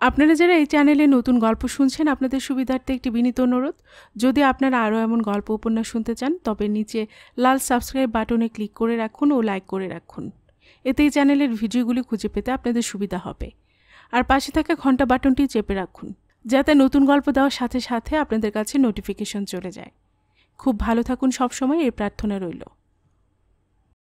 S1: আপনারা যারা এই চ্যানেলে নতুন গল্প শুনছেন আপনাদের সুবিধার্থে একটি বিনীত অনুরোধ যদি আপনারা আরও এমন গল্প উপন্যাস শুনতে চান তবে নিচে লাল সাবস্ক্রাইব বাটনে ক্লিক করে রাখুন ও লাইক করে রাখুন এতে এই চ্যানেলের ভিডিওগুলি খুঁজে পেতে আপনাদের সুবিধা হবে আর পাশে থাকা ঘন্টা বাটনটি চেপে রাখুন যাতে নতুন গল্প দেওয়ার সাথে সাথে আপনাদের কাছে নোটিফিকেশন চলে যায় খুব ভালো থাকুন সবসময় এই প্রার্থনা রইল